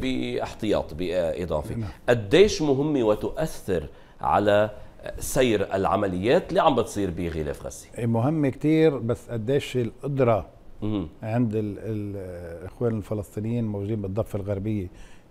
S1: باحتياط باضافي نعم. قديش مهمه وتؤثر على سير العمليات اللي عم بتصير بغلاف غزه
S2: إيه، مهمه كثير بس قديش القدره عند الاخوان الفلسطينيين موجودين بالضفه الغربيه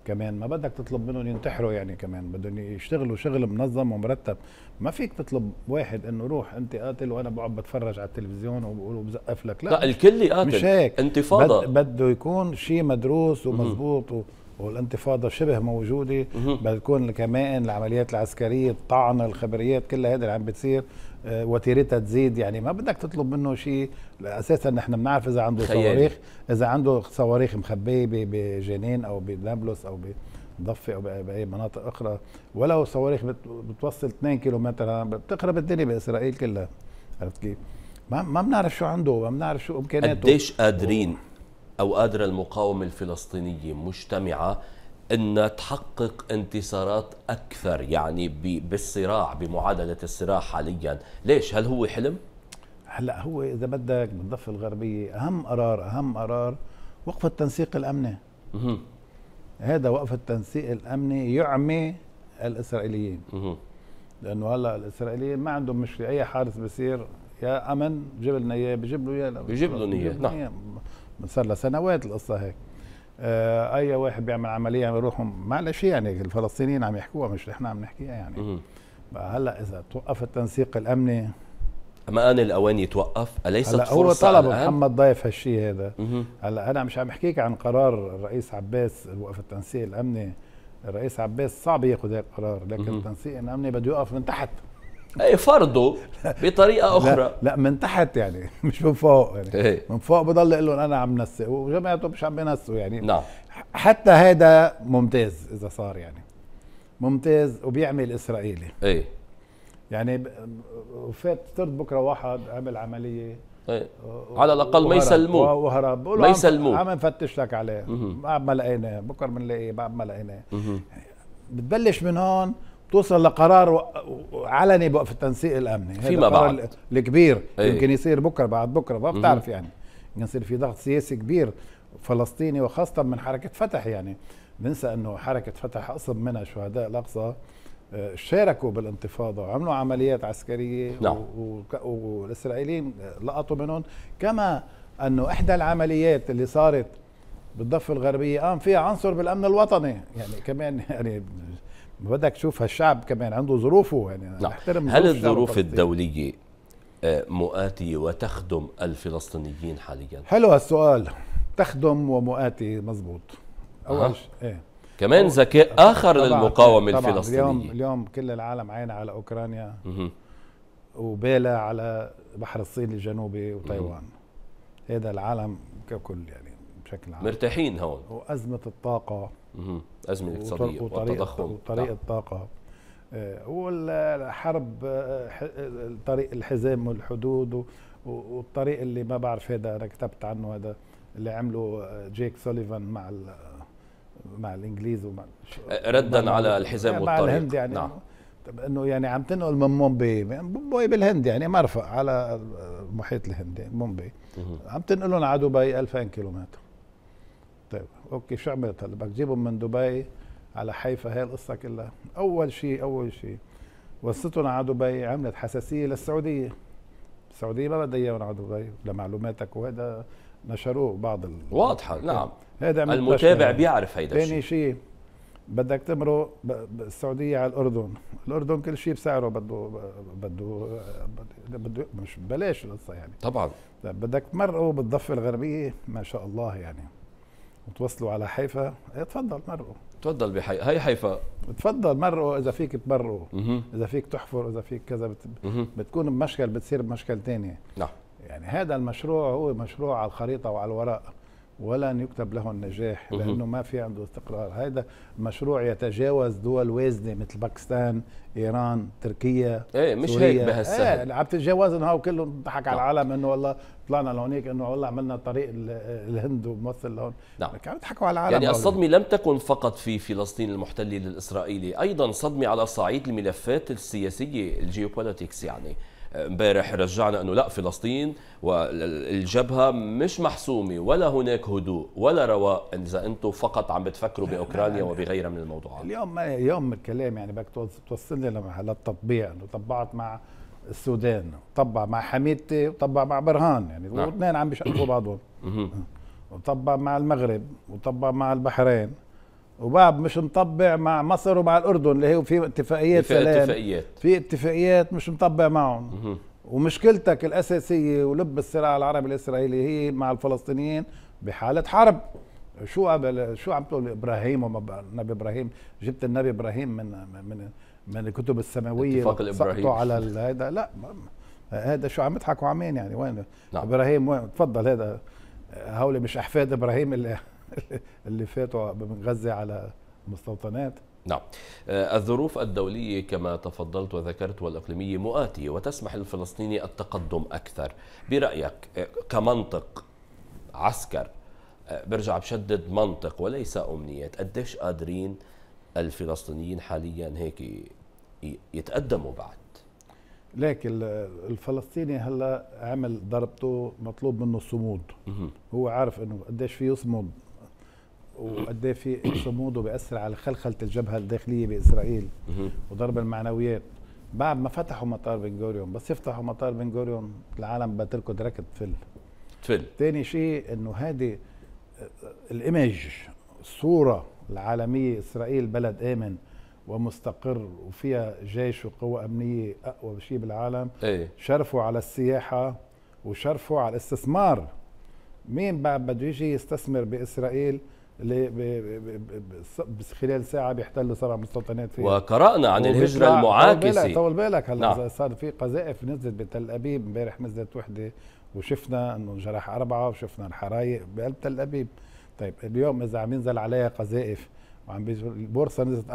S2: كمان ما بدك تطلب منهم ينتحروا يعني كمان بدهم يشتغلوا شغل منظم ومرتب ما فيك تطلب واحد انه روح انت قاتل وانا بقعد بتفرج على التلفزيون وبزقف لك لا, لا الكل قاتل مش هيك انتفاضه بده يكون شيء مدروس ومضبوط والانتفاضه شبه موجوده بدها تكون كمان العمليات العسكريه الطعن الخبريات كل هذا اللي عم بتصير آه، وتيرتها تزيد يعني ما بدك تطلب منه شيء اساسا نحن بنعرف اذا عنده خيالي. صواريخ اذا عنده صواريخ مخبيه بجنين او بنابلس او بضفه او باي مناطق اخرى ولو صواريخ بتوصل 2 كيلومتر بتخرب الدنيا باسرائيل كلها عرفت كيف؟ ما ما بنعرف شو عنده ما بنعرف شو امكانياته قديش
S1: قادرين او قادره المقاومه الفلسطينيه مجتمعه ان تحقق انتصارات اكثر يعني بالصراع بمعادله الصراع حاليا ليش هل هو حلم
S2: هلا هو اذا بدك بالضفه الغربيه اهم قرار اهم قرار وقف التنسيق الامني هذا وقف التنسيق الامني يعمي الاسرائيليين لانه هلا الاسرائيليين ما عندهم مشكله اي حادث بصير يا امن جيب لنا اياه بجيب له اياه بجيب له اياه نعم صار لها سنوات القصه هيك آه، اي واحد بيعمل عمليه بيروح معلش يعني الفلسطينيين عم يحكوها مش احنا عم نحكيها يعني هلا اذا توقف التنسيق الامني
S1: ما آن الأوان يتوقف أليست هلا هو طلب محمد
S2: ضيف هالشيء هذا هلا أنا مش عم أحكيك عن قرار الرئيس عباس وقف التنسيق الأمني الرئيس عباس صعب ياخذ هذا القرار لكن التنسيق الأمني بده يقف من تحت اي فرضه
S1: بطريقه اخرى لا,
S2: لا من تحت يعني مش من فوق يعني إيه؟ من فوق بضل يقول لهم انا عم نسق وجماعته مش عم ينسقوا يعني نعم حتى هذا ممتاز اذا صار يعني ممتاز وبيعمل اسرائيلي ايه يعني فات صرت بكره واحد عمل عمليه ايه على الاقل ما يسلموه وهرب ما يسلموه عم نفتش لك عليه بعد ما لقيناه بكره بنلاقيه بعد ما لقيناه بتبلش من هون توصل لقرار علني بقى في التنسيق الامني فيما بعد الكبير أي. يمكن يصير بكره بعد بكره ما بتعرف يعني يمكن يصير في ضغط سياسي كبير فلسطيني وخاصه من حركه فتح يعني ننسى انه حركه فتح اصب منها شهداء الاقصى آه، شاركوا بالانتفاضه وعملوا عمليات عسكريه نعم. والاسرائيليين لقطوا منهم كما انه احدى العمليات اللي صارت بالضفه الغربيه قام آه، فيها عنصر بالامن الوطني يعني كمان يعني بدك تشوف هالشعب كمان عنده ظروفه يعني نعم. نحترم هل الظروف
S1: الدوليه آه، مؤاتيه وتخدم الفلسطينيين
S2: حاليا حلو هالسؤال تخدم ومؤاتي مزبوط اول أه. ايه كمان ذكاء اخر للمقاومه طبعًا الفلسطينيه اليوم اليوم كل العالم عين على اوكرانيا وبالا على بحر الصين الجنوبي وتايوان هذا العالم ككل يعني بشكل عام مرتاحين هون وازمه الطاقه أزمة اقتصادية والتضخم وطريقة الطاقة نعم. آه، والحرب آه، طريق الحزام والحدود والطريق اللي ما بعرف هذا انا كتبت عنه هذا اللي عمله آه، جيك سوليفان مع مع الانجليز ومع ردا على الحزام والطريق مع الهند يعني نعم. انه يعني عم تنقل من مومبي مومبي يعني بالهند يعني مرفق على محيط الهند يعني، مومبي عم تنقلهم على دبي 2000 كيلومتر طيب اوكي شو عملت هلا بدك تجيبهم من دبي على حيفا هي القصه كلها اول شيء اول شيء وصلتهم على دبي عملت حساسيه للسعوديه السعوديه ما بدها اياهم على دبي لمعلوماتك وهذا نشروه بعض ال... واضحه نعم هذا المتابع بيعرف هيدا الشيء ثاني شيء بدك تمرق السعوديه على الاردن الاردن كل شيء بسعره بده بده بده مش بلاش القصه يعني طبعا طيب، بدك تمرقه بالضفه الغربيه ما شاء الله يعني وتوصلوا على حيفا اتفضل إيه، مرقوا
S1: تفضل بحي هي حيفا
S2: تفضل مرقوا اذا فيك تمرقوا اذا فيك تحفر اذا فيك كذا بت... بتكون بمشكل بتصير بمشكل ثانيه نعم يعني هذا المشروع هو مشروع على الخريطه وعلى الورق ولن يكتب له النجاح لانه ما في عنده استقرار هذا مشروع يتجاوز دول وازنه مثل باكستان ايران تركيا ايه مش سوريا. هيك بهالسهل ايه عم تتجاوزهم هاو كلهم ضحك على نعم. العالم انه والله طلعنا لهونيك انه والله عملنا طريق الهند وموصل لهون
S1: نعم عم يضحكوا على العالم يعني الصدمه لم تكن فقط في فلسطين المحتله للاسرائيلي ايضا صدمه على صعيد الملفات السياسيه الجيوبوليتكس يعني امبارح رجعنا انه لا فلسطين والجبهه مش محسومه ولا هناك هدوء ولا رواء اذا انتم فقط عم بتفكروا باوكرانيا وبغيرها من الموضوعات
S2: اليوم اليوم الكلام يعني بدك توصلني للتطبيع انه طبعت مع السودان طبع مع حميدتي وطبع مع برهان يعني نعم. واثنين عم بيشقوا بعضهم وطبع مع المغرب وطبع مع البحرين وباب مش مطبع مع مصر ومع الاردن اللي هي في اتفاقيات سلام اتفاقيات في اتفاقيات مش مطبع معهم ومشكلتك الاساسيه ولب الصراع العربي الاسرائيلي هي مع الفلسطينيين بحاله حرب شو قبل شو عم تقول ابراهيم وما النبي ابراهيم جبت النبي ابراهيم من من من الكتب السماويه اتفاق الابراهيم على هذا لا هذا شو عم يضحكوا عمين يعني وين نعم. ابراهيم وين تفضل هذا هؤلاء مش احفاد ابراهيم اللي اللي فاتوا من غزه على مستوطنات
S1: نعم آه، الظروف الدولية كما تفضلت وذكرت والإقليمية مؤاتية وتسمح للفلسطيني التقدم أكثر برأيك آه، كمنطق عسكر آه، برجع بشدد منطق وليس أمنيات قديش قادرين الفلسطينيين حاليا هيك يتقدموا بعد
S2: لكن الفلسطيني هلا عمل ضربته مطلوب منه الصمود هو عارف انه قديش في يصمد وقد ايه في صمود وبيأثر على خلخله الجبهه الداخليه باسرائيل وضرب المعنويات بعد ما فتحوا مطار بن غوريون بس يفتحوا مطار بن غوريون العالم بتركض ركض تفل تفل ثاني شيء انه هذه آه، الايمج الصوره العالميه اسرائيل بلد امن ومستقر وفيها جيش وقوة أمنية أقوى شيء بالعالم أي. شرفوا على السياحة وشرفوا على الاستثمار مين بعد بده يجي يستثمر بإسرائيل خلال ساعه بيحتل سبع مستوطنات في وقرانا عن الهجره المعاكسه طول بالك هلا نعم. صار في قذائف نزلت بتل ابيب امبارح نزلت وحده وشفنا انه انجرح اربعه وشفنا الحرايق بقلب تل ابيب طيب اليوم اذا عم ينزل عليها قذائف وعم البورصه نزلت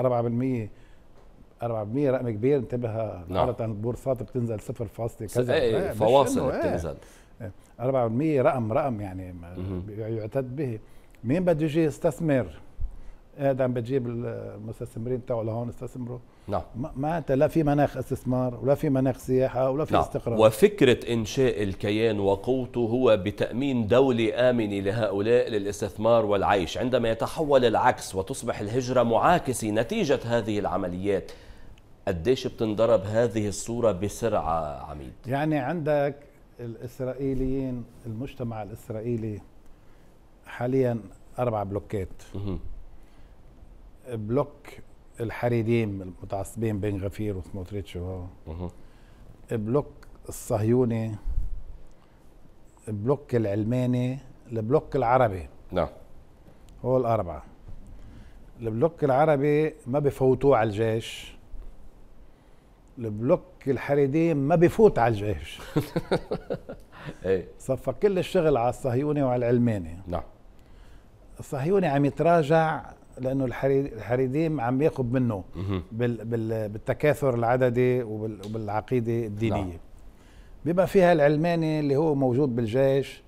S2: 4% 4% رقم كبير انتبه نعم. البورصات بتنزل صفر فاصلة كذا إيه،, ايه فواصل إيه. بتنزل 4% رقم رقم يعني يعتد به مين بده يجي يستثمر قاعد عم بتجيب المستثمرين تاعه لهون استثمروا نعم ما انت لا في مناخ استثمار ولا في مناخ سياحه ولا في نعم. استقرار
S1: وفكره انشاء الكيان وقوته هو بتامين دوله امنه لهؤلاء للاستثمار والعيش عندما يتحول العكس وتصبح الهجره معاكسه نتيجه هذه العمليات قديش بتنضرب هذه
S2: الصوره بسرعه عميد يعني عندك الاسرائيليين المجتمع الاسرائيلي حاليا اربع بلوكات بلوك الحريديم المتعصبين بين غفير وسموتريتش وهو بلوك الصهيوني بلوك العلماني البلوك العربي نعم هو الاربعه البلوك العربي ما بفوتوه على الجيش البلوك الحريدي ما بفوت على الجيش إيه. صفى كل الشغل على الصهيوني وعلى العلماني نعم الصهيوني عم يتراجع لانه الحريديم عم ياخذ منه بالتكاثر العددي وبالعقيده الدينيه نعم. بما فيها العلماني اللي هو موجود بالجيش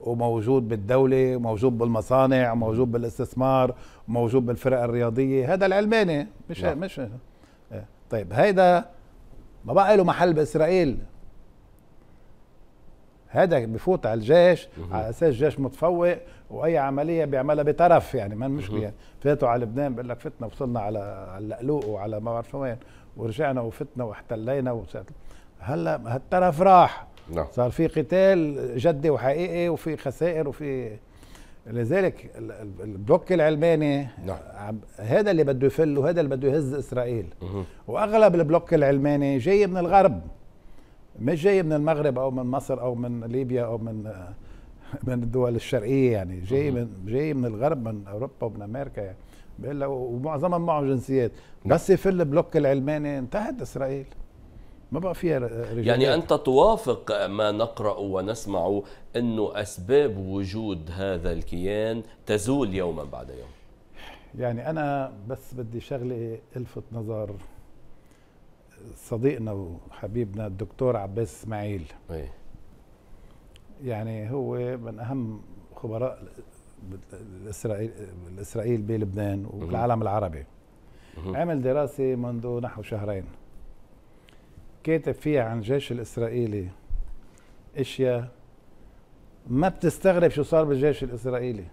S2: وموجود بالدولة وموجود بالمصانع وموجود بالاستثمار وموجود بالفرق الرياضية هذا العلماني مش نعم. مش إيه. طيب هيدا ما بقى له محل بإسرائيل هذا بفوت على الجيش على اساس جيش متفوق واي عمليه بيعملها بترف يعني ما مش يعني فاتوا على لبنان بيقول لك فتنا وصلنا على على اللقلوق وعلى ما بعرف وين ورجعنا وفتنا واحتلينا وساتل. هلا هالطرف راح نعم. صار في قتال جدي وحقيقي وفي خسائر وفي لذلك البلوك العلماني نعم. هذا اللي بده يفل وهذا اللي بده يهز اسرائيل مه. واغلب البلوك العلماني جاي من الغرب مش جاي من المغرب او من مصر او من ليبيا او من من الدول الشرقيه يعني جاي من جاي من الغرب من اوروبا ومن امريكا يعني بيقول ومعظمهم معه جنسيات نعم. بس في البلوك العلماني انتهت اسرائيل ما بقى فيها رجالات. يعني
S1: انت توافق ما نقرا ونسمع انه اسباب وجود هذا الكيان تزول يوما بعد يوم
S2: يعني انا بس بدي شغله الفت نظر صديقنا وحبيبنا الدكتور عباس اسماعيل ايه يعني هو من اهم خبراء الاسرائيل الاسرائيل بلبنان وبالعالم العربي عمل دراسه منذ نحو شهرين كاتب فيها عن الجيش الاسرائيلي اشياء ما بتستغرب شو صار بالجيش الاسرائيلي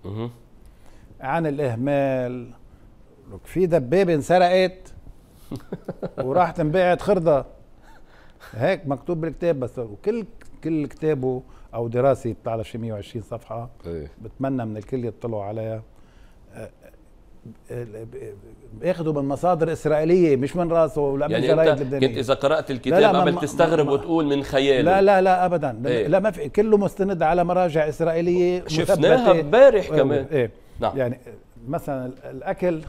S2: عن الاهمال لك في دبابه انسرقت وراحت انباعت خرده هيك مكتوب بالكتاب بس وكل كل كتابه او دراسه يطلع شي 120 صفحه ايه. بتمنى من الكل يطلعوا عليها بياخذوا آه، آه، آه، من مصادر اسرائيليه مش من راسه ولا من يعني لبنانيه كنت اذا قرات
S1: الكتاب قبل بتستغرب ما وتقول من خياله لا لا لا
S2: ابدا ايه؟ لا ما في كله مستند على مراجع اسرائيليه شفناها امبارح كمان ايه نعم يعني مثلا الاكل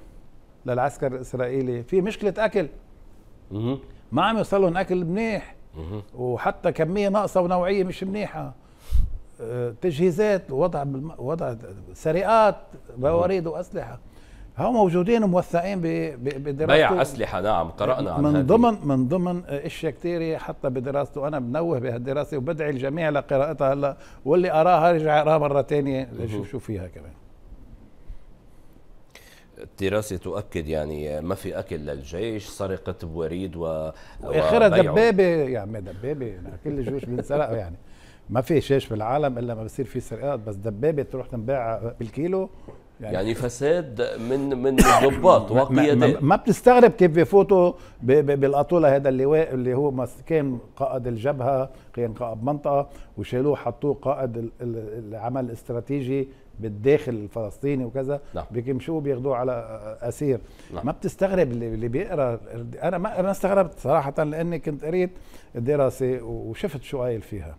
S2: للعسكر الاسرائيلي في مشكله اكل ما عم يوصل لهم اكل منيح وحتى كميه ناقصه ونوعيه مش منيحه تجهيزات وضع وضع سرقات بواريد واسلحه هم موجودين وموثقين بدراسته بيع
S1: اسلحه نعم قرانا عن من
S2: ضمن من ضمن اشياء كثيره حتى بدراسته انا بنوه بهالدراسه وبدعي الجميع لقراءتها هلا واللي اراها رجع اقراها مره ثانيه لشوف شو فيها كمان
S1: الدراسة تؤكد يعني ما في أكل للجيش سرقة بوريد و... وآخرها دبابة
S2: يعني دبابة يعني كل الجيوش بينسرقوا يعني ما في شيش في العالم الا ما بصير في سرقات بس دبابه تروح تنباع بالكيلو
S1: يعني, يعني فساد من من الضباط وقياده ما,
S2: ما بتستغرب كيف بيفوتوا بالاطوله هذا اللواء اللي هو كان قائد الجبهه كان قائد منطقه وشالوه حطوه قائد العمل الاستراتيجي بالداخل الفلسطيني وكذا نعم. بيمشوه بياخذوه على اسير نعم. ما بتستغرب اللي, اللي بيقرا انا ما انا استغربت صراحه لاني كنت قريت الدراسه وشفت شو قايل فيها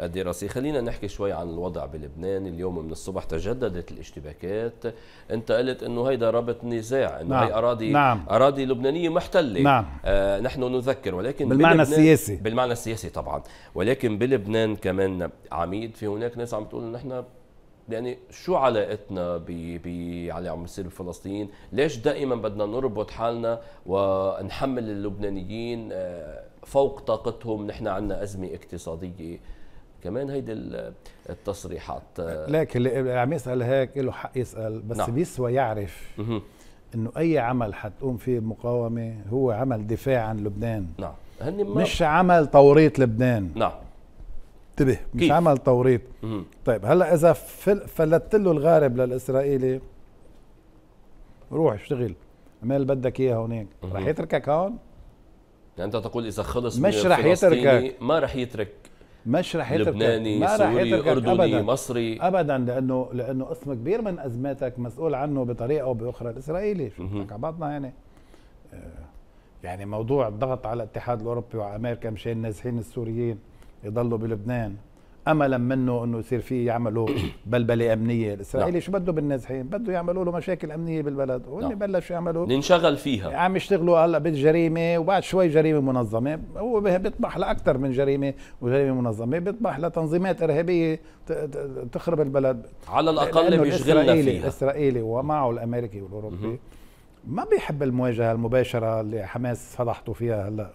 S1: الدراسي خلينا نحكي شوي عن الوضع بلبنان اليوم من الصبح تجددت الاشتباكات انت قلت انه هيدا ربط نزاع انه نعم. هي اراضي نعم. اراضي لبنانيه محتله نعم. آه نحن نذكر ولكن بالمعنى السياسي بالمعنى السياسي طبعا ولكن بلبنان كمان عميد في هناك ناس عم تقول نحن يعني شو علاقتنا ب ب على عم يصير بفلسطين؟ ليش دائما بدنا نربط حالنا ونحمل اللبنانيين آه، فوق طاقتهم؟ نحن عندنا ازمه اقتصاديه كمان هيدي التصريحات لكن
S2: اللي عم يسال هيك له حق يسال بس نعم. بيسوى يعرف انه اي عمل حتقوم فيه المقاومه هو عمل دفاع عن لبنان نعم هن مش عمل توريط لبنان نعم انتبه مش كيف؟ عمل توريط طيب هلا اذا فلتت له الغارب للاسرائيلي روح اشتغل اعمل بدك اياه هونيك رح يتركك هون
S1: يعني انت تقول اذا خلص مش رح يتركك ما رح يترك مش رح يتركك لبناني ما رح سوري اردني أبداً. مصري
S2: ابدا لانه لانه قسم كبير من ازماتك مسؤول عنه بطريقه او باخرى الاسرائيلي شو بدك يعني آه، يعني موضوع الضغط على الاتحاد الاوروبي وعلى امريكا مشان النازحين السوريين يضلوا بلبنان املا منه انه يصير في يعملوا بلبله امنيه نعم. الاسرائيلي شو بده بالنازحين بده يعملوا له مشاكل امنيه بالبلد وهن نعم. بلشوا يعملوا ننشغل فيها عم يشتغلوا هلا بالجريمه وبعد شوي جريمه منظمه هو بيطمح لاكثر من جريمه وجريمه منظمه بيطمح لتنظيمات ارهابيه تخرب البلد
S1: على الاقل بيشغلنا فيها
S2: الاسرائيلي ومعه الامريكي والاوروبي ما بيحب المواجهه المباشره اللي حماس فضحته فيها هلا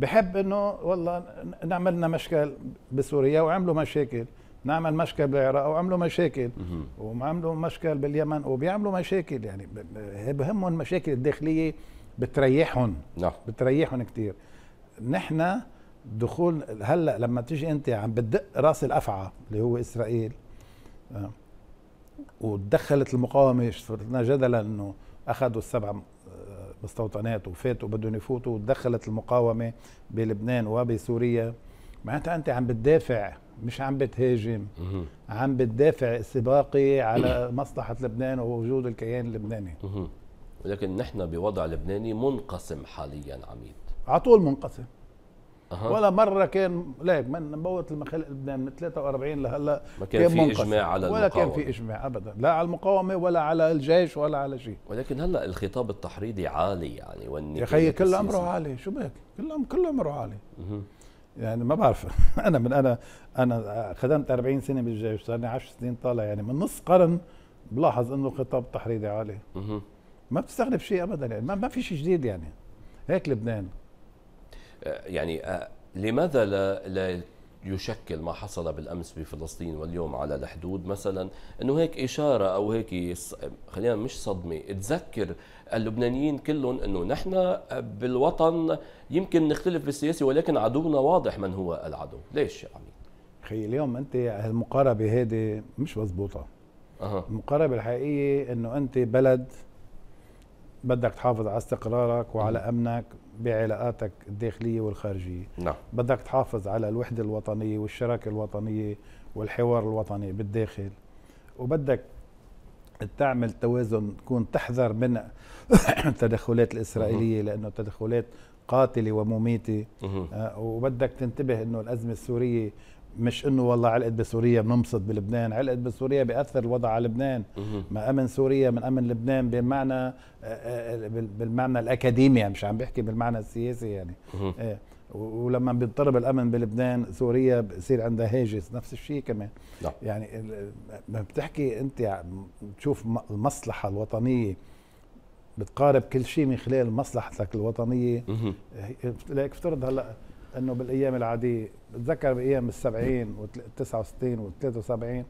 S2: بحب انه والله نعمل لنا مشكل بسوريا وعملوا مشاكل نعمل مشكل بالعراق وعملوا مشاكل وعملوا مشكل باليمن وبيعملوا مشاكل يعني بهمهم المشاكل الداخليه بتريحهم نعم بتريحهم كثير نحن دخول هلا لما تيجي انت عم بتدق راس الافعى اللي هو اسرائيل آه، وتدخلت المقاومه صرنا جدلا انه اخذوا السبع مستوطنات وفاتوا بدهم يفوتوا ودخلت المقاومه بلبنان وبسوريا معناتها انت عم بتدافع مش عم بتهاجم عم بتدافع استباقي على مصلحه لبنان ووجود الكيان اللبناني
S1: ولكن نحن بوضع لبناني منقسم حاليا عميد
S2: على طول منقسم أه. ولا مره كان ليك من بوت المخالق لبنان من 43 لهلا ما كان, كان في منقص. اجماع على ولا المقاومه ولا كان في اجماع ابدا لا على المقاومه ولا على الجيش ولا على شيء ولكن هلا الخطاب التحريضي عالي يعني والنكاية يا خيي كل امره عالي شو بك كل كل امره عالي يعني ما بعرف انا من انا انا خدمت 40 سنه بالجيش صار لي 10 سنين طالع يعني من نص قرن بلاحظ انه الخطاب التحريضي عالي ما بتستغرب شيء ابدا يعني ما في شيء جديد يعني هيك لبنان آه،
S1: يعني آه، لماذا لا, لا يشكل ما حصل بالامس بفلسطين واليوم على الحدود مثلا انه هيك اشاره او هيك خلينا مش صدمه تذكر اللبنانيين كلهم انه نحن آه، بالوطن يمكن نختلف بالسياسه ولكن عدونا واضح من هو العدو ليش يعني
S2: خي اليوم انت المقاربه هذه مش مضبوطه أه. المقاربه الحقيقيه انه انت بلد بدك تحافظ على استقرارك وعلى امنك بعلاقاتك الداخلية والخارجية نعم. بدك تحافظ على الوحدة الوطنية والشراكة الوطنية والحوار الوطني بالداخل وبدك تعمل توازن تكون تحذر من التدخلات الإسرائيلية لأنه التدخلات قاتلة ومميتة آه، وبدك تنتبه أنه الأزمة السورية مش انه والله علقت بسوريا بننبسط بلبنان علقت بسوريا بياثر الوضع على لبنان ما امن سوريا من امن لبنان بمعنى آه، آه، آه، بالمعنى الاكاديمي يعني، مش عم بحكي بالمعنى السياسي يعني إيه ولما بيضطرب الامن بلبنان سوريا بصير عندها هاجس نفس الشيء كمان لا. نعم. يعني لما بتحكي انت بتشوف المصلحه الوطنيه بتقارب كل شيء من خلال مصلحتك الوطنيه إيه، لك افترض هلا انه بالايام العاديه بتذكر بايام السبعين والتسعة وستين والثلاثة وسبعين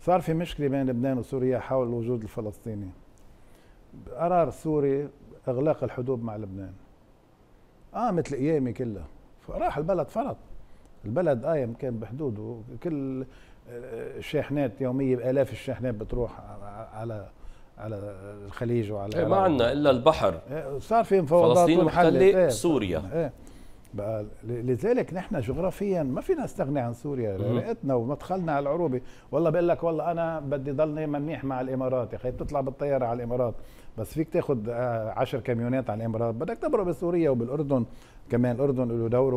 S2: صار في مشكله بين لبنان وسوريا حول الوجود الفلسطيني قرار سوري اغلاق الحدود مع لبنان قامت الايامي كلها فراح البلد فرط البلد قايم كان بحدوده كل الشاحنات آه، يوميه بالاف الشاحنات بتروح على على الخليج وعلى إيه، ما عندنا
S1: الا البحر إيه،
S2: صار في مفاوضات فلسطين محتله إيه، سوريا إيه بقى لذلك نحن جغرافيا ما فينا نستغني عن سوريا رئتنا ومدخلنا على العروبه والله بقول لك والله انا بدي ضلني منيح مع الامارات يا اخي بتطلع بالطياره على الامارات بس فيك تاخذ 10 آه، كاميونات على الامارات بدك تبرق بسوريا وبالاردن كمان الاردن له دوره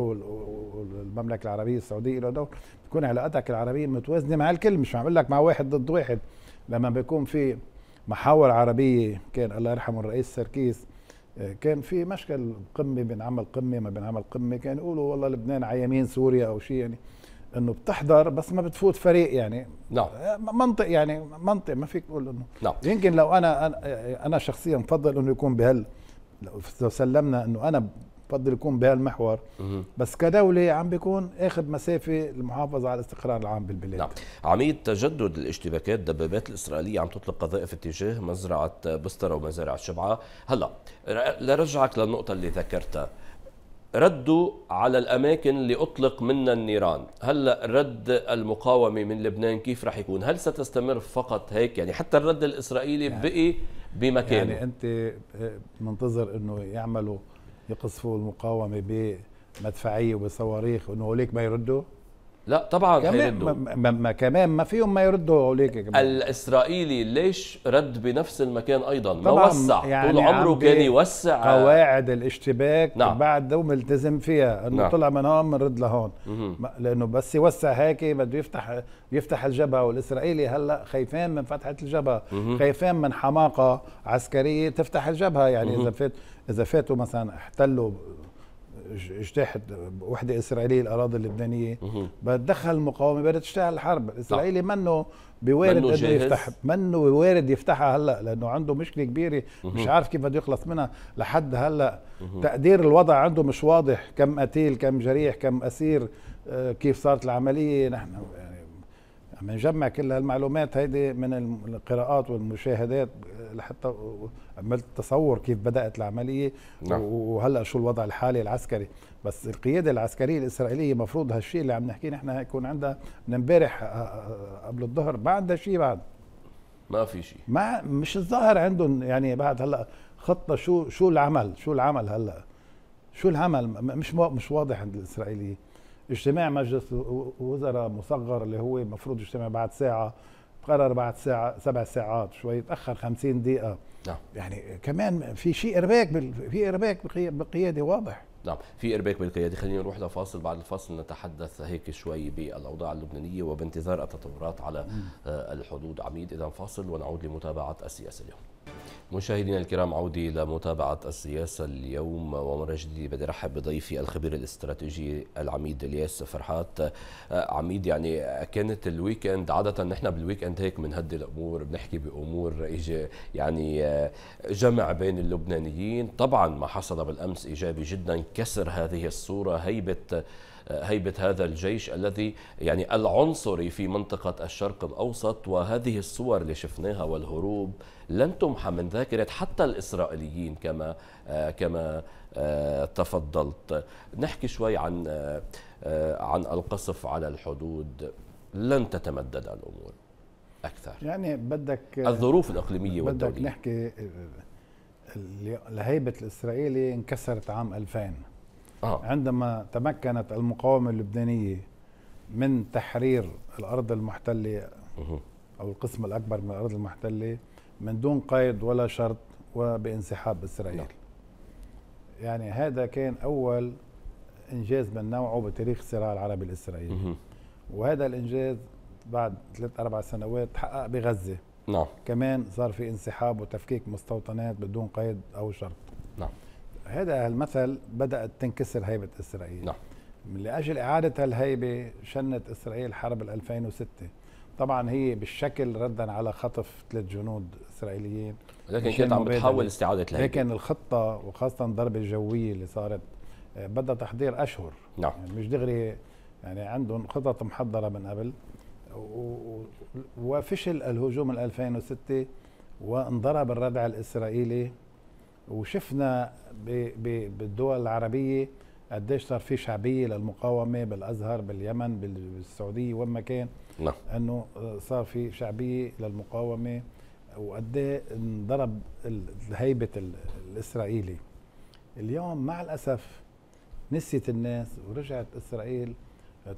S2: والمملكه العربيه السعوديه له دور بتكون علاقاتك العربيه متوازنه مع الكل مش عم اقول لك مع واحد ضد واحد لما بيكون في محاور عربيه كان الله يرحمه الرئيس سركيس كان في مشكل قمه بنعمل قمه ما بنعمل قمه كان يقولوا والله لبنان على يمين سوريا او شيء يعني انه بتحضر بس ما بتفوت فريق يعني نعم منطق يعني منطق ما فيك تقول انه نعم يمكن لو انا انا شخصيا بفضل انه يكون بهال لو سلمنا انه انا بفضل يكون بهالمحور بس كدولة عم بيكون اخذ مسافة المحافظة على الاستقرار العام بالبلاد نعم
S1: عميد تجدد الاشتباكات دبابات الإسرائيلية عم تطلق قذائف اتجاه مزرعة بسترة ومزارع الشبعة هلا لرجعك للنقطة اللي ذكرتها ردوا على الأماكن اللي أطلق منها النيران هلأ رد المقاومة من لبنان كيف رح يكون هل ستستمر فقط هيك يعني حتى الرد الإسرائيلي يعني بقي بمكانه يعني
S2: أنت آه، منتظر أنه يعملوا يقصفوا المقاومه بمدفعيه وبصواريخ انه هوليك ما يردوا لا طبعا كمان ما, ما كمان ما فيهم ما يردوا عليك كمان الاسرائيلي
S1: ليش رد بنفس المكان ايضا ما وسع يعني طول عمره كان يوسع
S2: قواعد الاشتباك نعم. بعد التزم فيها انه نعم. طلع من هون بنرد لهون لانه بس يوسع هيك بده يفتح يفتح الجبهه والاسرائيلي هلا خايفين من فتحه الجبهه خايفين من حماقه عسكريه تفتح الجبهه يعني اذا فات اذا فاتوا مثلا احتلوا اجتاحت وحده اسرائيليه الاراضي اللبنانيه بدها تدخل المقاومه بدها تشتعل الحرب الاسرائيلي منه بوارد انه إيه يفتح منه وارد يفتحها هلا لانه عنده مشكله كبيره مش عارف كيف بده يخلص منها لحد هلا تقدير الوضع عنده مش واضح كم قتيل كم جريح كم اسير آه، كيف صارت العمليه نحن يعني عم نجمع كل هالمعلومات هيدي من القراءات والمشاهدات لحتى عملت تصور كيف بدات العمليه نعم. وهلا شو الوضع الحالي العسكري بس القياده العسكريه الاسرائيليه مفروض هالشيء اللي عم نحكيه نحن يكون عندها من امبارح آه، آه، آه، قبل الظهر ما عندها شيء بعد ما في شيء ما مش الظاهر عندهم يعني بعد هلا خطه شو شو العمل شو العمل هلا شو العمل مش مش واضح عند الاسرائيليين اجتماع مجلس وزراء مصغر اللي هو المفروض يجتمع بعد ساعه قرر بعد ساعة سبع ساعات شوي تأخر 50 دقيقة نعم. يعني كمان في شيء ارباك بال... في ارباك بالقياده واضح
S1: نعم في ارباك بالقياده خلينا نروح لفاصل بعد الفاصل نتحدث هيك شوي بالاوضاع اللبنانيه وبانتظار التطورات على آه، الحدود عميد اذا فاصل ونعود لمتابعه السياسه اليوم مشاهدينا الكرام عودي إلى متابعة السياسة اليوم ومرة جديدة بدي أرحب بضيفي الخبير الاستراتيجي العميد الياس فرحات آه، عميد يعني كانت الويكند عادة نحن بالويكند هيك بنهدي الأمور بنحكي بأمور يعني آه، جمع بين اللبنانيين طبعا ما حصل بالأمس إيجابي جدا كسر هذه الصورة هيبة آه، هيبة هذا الجيش الذي يعني العنصري في منطقة الشرق الأوسط وهذه الصور اللي شفناها والهروب لن تمحى من ذاكرة حتى الإسرائيليين كما آه، كما آه، تفضلت نحكي شوي عن آه، عن القصف على الحدود لن تتمدد الأمور أكثر
S2: يعني بدك الظروف الإقليمية بدك والدولية بدك نحكي لهيبة الإسرائيلي انكسرت عام 2000 آه. عندما تمكنت المقاومة اللبنانية من تحرير الأرض المحتلة أو القسم الأكبر من الأرض المحتلة من دون قيد ولا شرط وبانسحاب إسرائيل نعم. يعني هذا كان أول إنجاز من نوعه بتاريخ الصراع العربي الإسرائيلي وهذا الإنجاز بعد ثلاث أربع سنوات تحقق بغزة نعم كمان صار في انسحاب وتفكيك مستوطنات بدون قيد أو شرط نعم هذا المثل بدأت تنكسر هيبة إسرائيل نعم لأجل إعادة الهيبه شنت إسرائيل حرب 2006 طبعا هي بالشكل ردا على خطف ثلاث جنود الاسرائيليين ولكن كانت عم بتحاول استعاده الهيكل لكن الخطه وخاصه الضربه الجويه اللي صارت آه، بدها تحضير اشهر نعم يعني مش دغري يعني عندهم خطط محضره من قبل وفشل الهجوم ال 2006 وانضرب الردع الاسرائيلي وشفنا بالدول العربيه قديش صار في شعبيه للمقاومه بالازهر باليمن بالسعوديه وين ما كان نعم انه آه، صار في شعبيه للمقاومه وقد ايه انضرب هيبه الاسرائيلي اليوم مع الاسف نسيت الناس ورجعت اسرائيل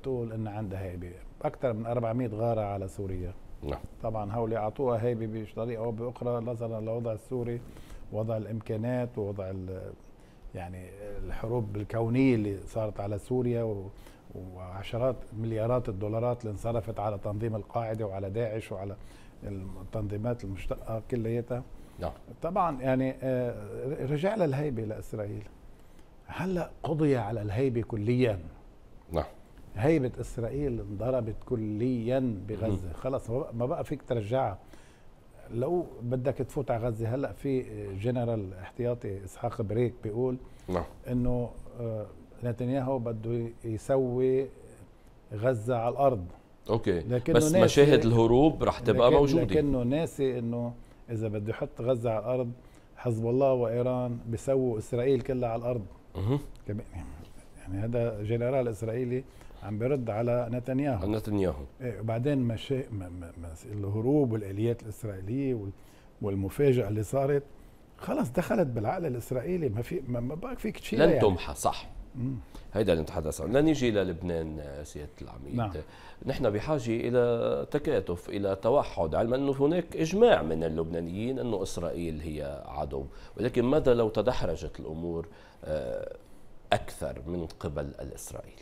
S2: تقول ان عندها هيبه اكثر من 400 غاره على سوريا نعم طبعا هؤلاء اعطوها هيبه بطريقه او باخرى نظرا للوضع السوري وضع الامكانات ووضع يعني الحروب الكونيه اللي صارت على سوريا وعشرات مليارات الدولارات اللي انصرفت على تنظيم القاعده وعلى داعش وعلى التنظيمات المشتقه كلياتها نعم طبعا يعني آه، رجع للهيبه لاسرائيل هلا قضي على الهيبه كليا نعم هيبه اسرائيل انضربت كليا بغزه خلص ما بقى فيك ترجعها لو بدك تفوت على غزه هلا في جنرال احتياطي اسحاق بريك بيقول نعم انه آه، نتنياهو بده يسوي غزه على الارض اوكي لكنه بس مشاهد الهروب رح تبقى لكن موجوده لكنه ناسي انه اذا بده يحط غزه على الارض حزب الله وايران بيسووا اسرائيل كلها على الارض اها يعني هذا جنرال اسرائيلي عم برد على نتنياهو نتنياهو إيه وبعدين مشا... الهروب والاليات الاسرائيليه وال... والمفاجاه اللي صارت خلص دخلت بالعقل الاسرائيلي ما في ما بقى فيك تشيلها لن يعني. تمحى
S1: صح هيدا اللي نتحدث عنه نيجي للبنان آه، سياده العميد نعم. نحن بحاجه الى تكاتف الى توحد علما انه هناك اجماع من اللبنانيين انه اسرائيل هي عدو ولكن ماذا لو تدحرجت الامور آه، اكثر من قبل
S2: الاسرائيلي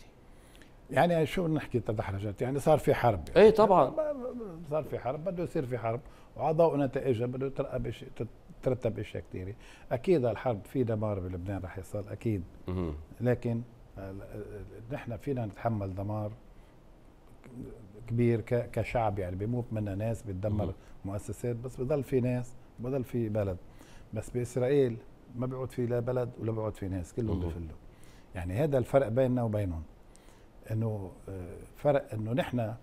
S2: يعني شو نحكي تدحرجت يعني صار في حرب يعني. اي طبعا صار في حرب بده يصير في حرب وعضاء نتائجها بده ترقى ترتب اشياء كثيره اكيد الحرب في دمار بلبنان رح يصير اكيد لكن نحن فينا نتحمل دمار كبير كشعب يعني بيموت منا ناس بتدمر مؤسسات بس بضل في ناس بضل في بلد بس باسرائيل ما بيعود في لا بلد ولا بيعود في ناس كلهم بفلوا يعني هذا الفرق بيننا وبينهم انه آه، فرق انه نحن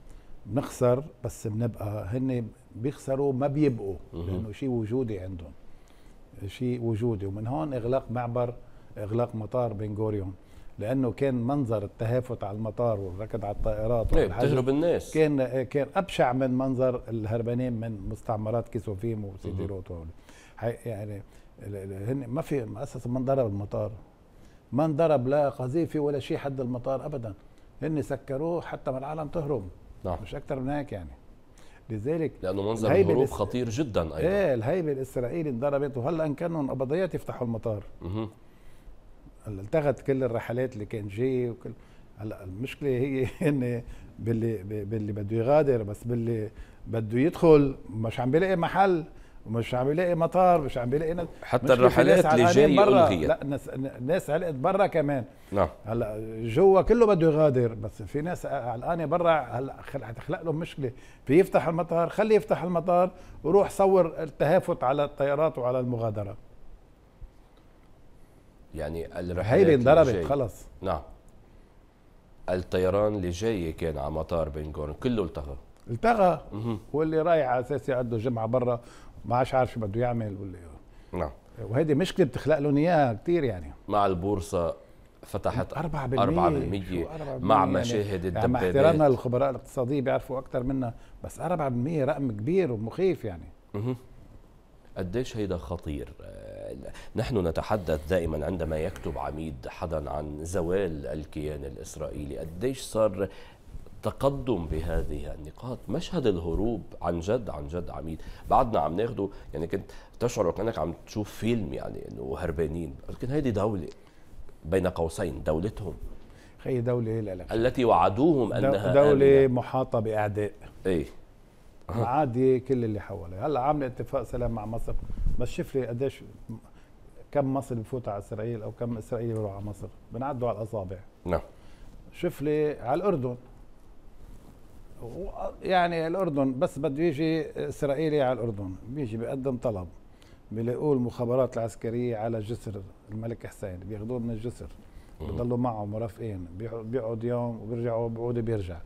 S2: بنخسر بس بنبقى هن بيخسروا ما بيبقوا لانه شيء وجودي عندهم شيء وجودي ومن هون اغلاق معبر اغلاق مطار بن غوريون لانه كان منظر التهافت على المطار والركض على الطائرات ايه الناس كان كان ابشع من منظر الهربانين من مستعمرات كيسوفيم وسيدي روت يعني هن ما في اساسا ما انضرب المطار ما انضرب لا قذيفه ولا شيء حد المطار ابدا هن سكروه حتى ما العالم تهرب نعم. مش اكثر من هيك يعني لذلك لانه منظر الهروب الاس... خطير جدا ايضا ايه الهيبه الاسرائيلي انضربت وهلا ان كانوا قبضيات يفتحوا المطار هلا التغت كل الرحلات اللي كان جاي وكل هلا المشكله هي ان باللي باللي بده يغادر بس باللي بده يدخل مش عم بيلاقي محل ومش عم يلاقي مطار مش عم يلاقي ناس حتى الرحلات اللي جايه الغيت لا ناس علقت برا كمان نعم هلا جوا كله بده يغادر بس في ناس علقانه برا هلا حتخلق لهم مشكله في يفتح المطار خليه يفتح المطار وروح صور التهافت على الطيارات وعلى المغادره
S1: يعني الرحلات هي اللي انضربت خلص نعم الطيران اللي جاي كان على مطار بنغون كله التغى
S2: التغى واللي رايح على اساس يعده جمعه برا ما عادش عارف شو بده يعمل ولا نعم وهيدي مشكله بتخلق لهم اياها كثير يعني مع البورصه فتحت 4% 4%, 4 مع يعني؟ مشاهد الدبابات يعني مع احترامنا للخبراء الاقتصاديين بيعرفوا اكثر منا بس 4% رقم كبير ومخيف يعني
S1: اها قديش هيدا خطير آه، نحن نتحدث دائما عندما يكتب عميد حدا عن زوال الكيان الإسرائيلي قديش صار تقدم بهذه النقاط مشهد الهروب عن جد عن جد عميد بعدنا عم ناخده يعني كنت تشعر وكانك عم تشوف فيلم يعني انه هربانين لكن هيدي دوله بين قوسين دولتهم
S2: هي دولة لا لا التي وعدوهم انها دولة آمنة. محاطة باعداء ايه عادي كل اللي حواليها هلا عامله اتفاق سلام مع مصر بس شوف لي قديش كم مصر بفوت على اسرائيل او كم اسرائيل بيروح على مصر بنعدوا على الاصابع نعم شوف لي على الاردن يعني الاردن بس بده يجي اسرائيلي على الاردن بيجي بيقدم طلب بيلاقوه المخابرات العسكريه على جسر الملك حسين بياخذوه من الجسر بضلوا معه مرافقين بيقعد يوم وبيرجعوا بعودة بيرجع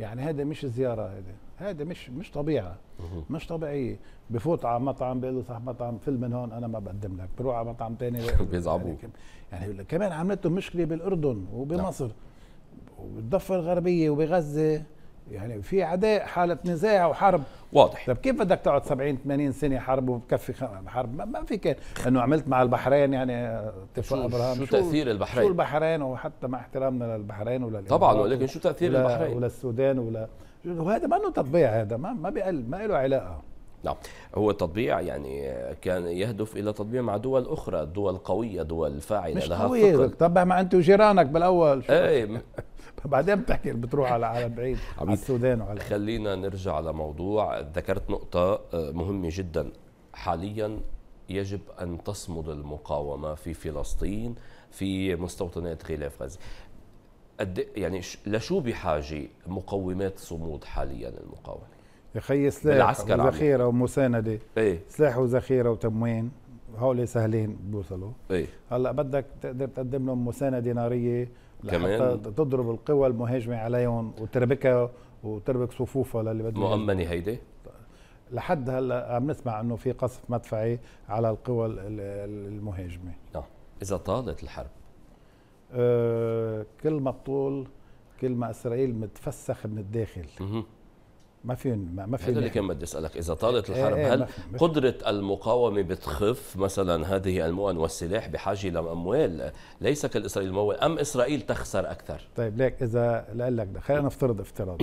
S2: يعني هذا مش زياره هذا هذا مش مش طبيعه مش طبيعيه بفوت على مطعم بيقول له صاحب مطعم فل من هون انا ما بقدم لك بروح على مطعم ثاني بيزعبوه يعني, يعني كمان عملتهم مشكله بالاردن وبمصر نعم. وبالضفه الغربيه وبغزه يعني في عداء حاله نزاع وحرب واضح طب كيف بدك تقعد 70 80 سنه حرب وبكفي حرب ما في كان انه عملت مع البحرين يعني اتفاق ابراهام شو, شو تاثير البحرين شو البحرين وحتى مع احترامنا للبحرين ولا طبعا ولكن شو تاثير البحرين ولا السودان ولا وهذا ما انه تطبيع هذا ما ما بيقل ما له علاقه
S1: نعم هو التطبيع يعني كان يهدف الى تطبيع مع دول اخرى دول قويه دول فاعله مش لها قوية
S2: تطبع مع انت وجيرانك بالاول اي بعدين بتحكي بتروح على على بعيد
S1: على السودان وعلى خلينا نرجع لموضوع ذكرت نقطة آه، مهمة جدا حاليا يجب أن تصمد المقاومة في فلسطين في مستوطنات غلاف غزة يعني لشو بحاجة مقومات صمود حاليا المقاومة
S2: يا اخي سلاح وذخيره ومسانده ايه؟ سلاح وذخيره وتموين هول سهلين بوصلوا ايه؟ هلا بدك تقدر تقدم لهم مسانده ناريه كمان تضرب القوى المهاجمه عليهم وتربكها وتربك صفوفها للي بده مؤمنه هيدي لحد هلا عم نسمع انه في قصف مدفعي على القوى المهاجمه نعم
S1: اذا طالت الحرب
S2: أه كل ما طول كل ما اسرائيل متفسخ من الداخل ما في ما في هذا اللي كان بدي اسالك اذا طالت إيه، الحرب إيه، هل
S1: قدره المقاومه بتخف مثلا هذه المؤن والسلاح بحاجه لاموال ليس كالاسرائيل الممول ام اسرائيل تخسر اكثر
S2: طيب ليك اذا لقول لك خلينا نفترض افتراض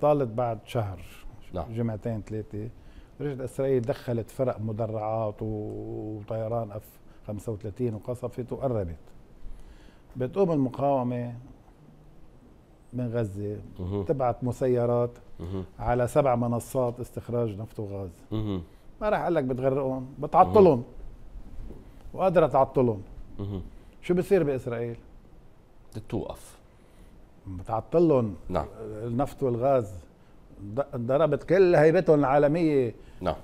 S2: طالت بعد شهر نعم. جمعتين ثلاثه رجعت اسرائيل دخلت فرق مدرعات وطيران اف 35 وقصفت وقربت بتقوم المقاومه من غزة تبعت مسيرات على سبع منصات استخراج نفط وغاز ما راح أقول لك بتغرقهم بتعطلهم وقادرة تعطلهم شو بصير بإسرائيل؟ بتوقف بتعطلهم نعم النفط والغاز ضربت كل هيبتهم العالمية نعم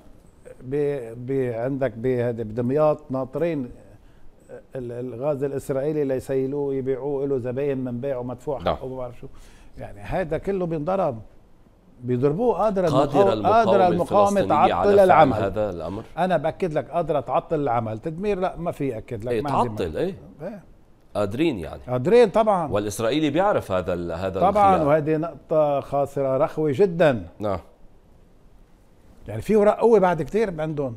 S2: ب... ب... عندك بدمياط ناطرين الغاز الاسرائيلي ليسيلوه يبيعوه له زباين من بيعه مدفوع نعم. حقه ما بعرف شو يعني هذا كله بينضرب بيضربوه قادرة قادرة المقاومة, قادرة المقاومة تعطل العمل هذا الأمر أنا بأكد لك قادرة تعطل العمل تدمير لا ما في أكد لك ايه تعطل إيه. إيه
S1: قادرين يعني قادرين طبعا والإسرائيلي بيعرف هذا هذا طبعا
S2: وهذه نقطة خاسرة رخوة جدا نعم يعني في ورق قوة بعد كثير عندهم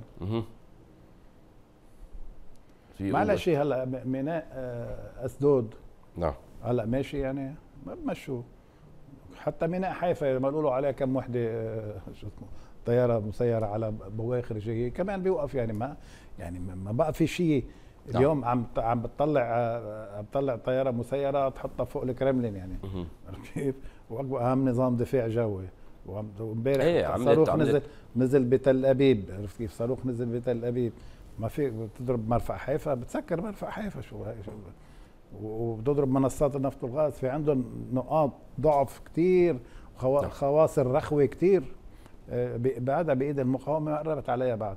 S2: شيء هلا ميناء آه، اسدود نعم هلا ماشي يعني ما مشوا حتى ميناء حيفا لما نقولوا عليها كم وحده آه، شو اسمه طياره مسيره على بواخر جايه كمان بيوقف يعني ما يعني ما بقى في شيء نعم. اليوم عم عم بتطلع آه، عم بتطلع طياره مسيره تحطها فوق الكرملين يعني كيف واهم نظام دفاع جوي وامبارح إيه، صاروخ نزل نزل بتل ابيب عرفت كيف صاروخ نزل بتل ابيب ما في بتضرب مرفع حيفا بتسكر مرفع حيفا شو وبتضرب منصات النفط والغاز في عندهم نقاط ضعف كتير نعم. خواصر رخوه كتير آه، بعدها بايد المقاومه قربت عليها بعد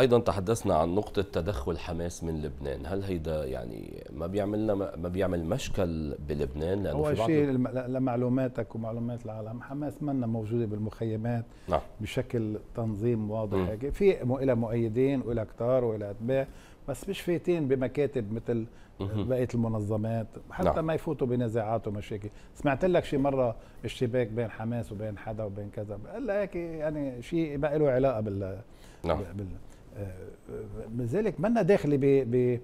S1: ايضا تحدثنا عن نقطه تدخل حماس من لبنان هل هيدا يعني ما بيعمل لنا ما بيعمل مشكل بلبنان لانه اول شيء
S2: لمعلوماتك ومعلومات العالم حماس منا موجوده بالمخيمات نعم. بشكل تنظيم واضح هيك في إلى مؤيدين وإلى كتار وإلى اتباع بس مش فايتين بمكاتب مثل بقيه المنظمات حتى نعم. ما يفوتوا بنزاعات ومشاكل سمعت لك شي مره اشتباك بين حماس وبين حدا وبين كذا الا هيك يعني شيء ما له علاقه بال نعم. بال... لذلك منا داخلي ب ب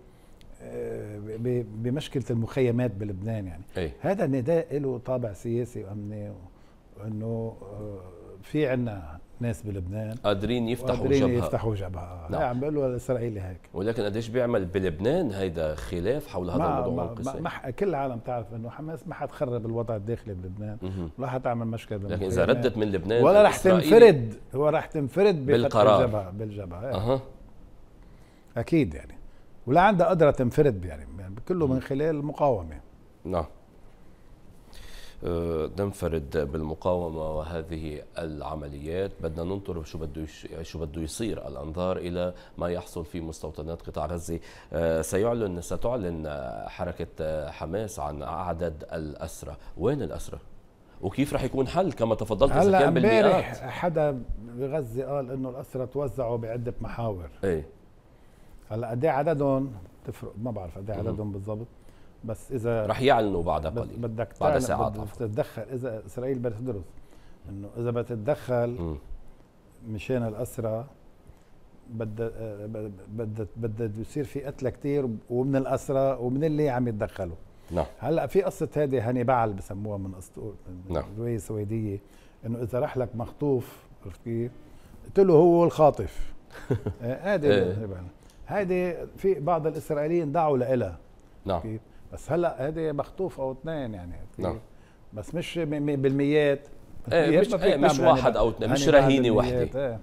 S2: بمشكله المخيمات بلبنان يعني أي. هذا النداء له طابع سياسي وامني وانه في عندنا ناس بلبنان
S1: قادرين يفتحوا قادرين جبهه يفتحوا
S2: جبهه نعم. عم بيقولوا الاسرائيلي هيك
S1: ولكن قديش بيعمل بلبنان هيدا خلاف حول هذا الموضوع ما, ما,
S2: ما كل العالم تعرف انه حماس ما حتخرب الوضع الداخلي بلبنان ولا حتعمل مشكله بلبنان لكن اذا ردت من لبنان ولا رح تنفرد هو رح تنفرد بالقرار الجبهة بالجبهه يعني. اكيد يعني ولا عندها قدره تنفرد يعني, يعني كله من خلال المقاومه
S1: نعم أه، ننفرد بالمقاومه وهذه العمليات بدنا ننطر شو بده شو بده يصير الانظار الى ما يحصل في مستوطنات قطاع غزه أه، سيعلن ستعلن حركه حماس عن عدد الاسرى وين الاسرى وكيف رح يكون حل كما تفضلت اذا كان بالمئات
S2: حدا بغزه قال انه الاسرى توزعوا بعده محاور ايه هلا قد إيه عددهم تفرق ما بعرف قد إيه عددهم بالضبط بس اذا رح يعلنوا بعد قليل بدك بعد ساعات تتدخل اذا اسرائيل بدها تدرس انه اذا بدها تتدخل مشان الاسرى بدها بدها بدها يصير في قتلى كثير ومن الاسرى ومن اللي عم يتدخلوا نعم هلا في قصه هذه هاني بعل بسموها من قصه نعم سويديه السويديه انه اذا راح لك مخطوف عرفت كيف؟ له هو الخاطف هذه إيه، إيه. هيدي في بعض الاسرائيليين دعوا لها نعم كيف؟ بس هلا هذه مخطوف او اثنين يعني نعم بس مش بالميات إيه،, ايه مش, ايه يعني، مش واحد او اثنين مش يعني رهينه وحده ايه.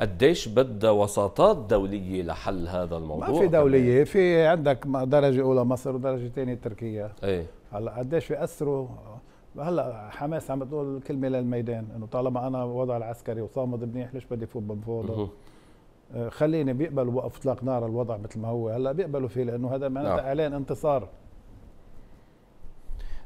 S1: قديش بدها وساطات دوليه لحل هذا الموضوع ما في دوليه
S2: في عندك درجه اولى مصر ودرجه ثانيه تركيا ايه هلا قديش بياثروا هلا حماس عم بتقول كلمه للميدان انه طالما انا وضع العسكري وصامد منيح ليش بدي فوت بمفوضه آه، خليني بيقبلوا وقف اطلاق نار الوضع مثل ما هو هلا بيقبلوا فيه لانه هذا معناتها نعم. اعلان انتصار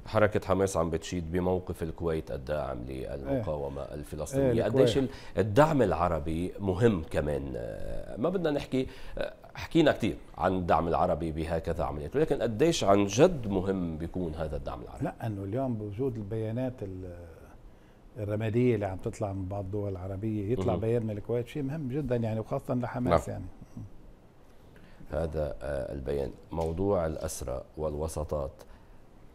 S1: حركة حماس عم بتشيد بموقف الكويت الداعم للمقاومة ايه الفلسطينية إيه قديش الدعم العربي مهم كمان آه، ما بدنا نحكي آه، حكينا كثير عن الدعم العربي بهكذا عمليات ولكن قديش عن جد مهم بيكون هذا الدعم العربي
S2: لا انه اليوم بوجود البيانات الرمادية اللي عم تطلع من بعض الدول العربية يطلع بيان من الكويت شيء مهم جدا يعني وخاصة لحماس نعم. يعني
S1: هذا آه، البيان موضوع الأسرة والوساطات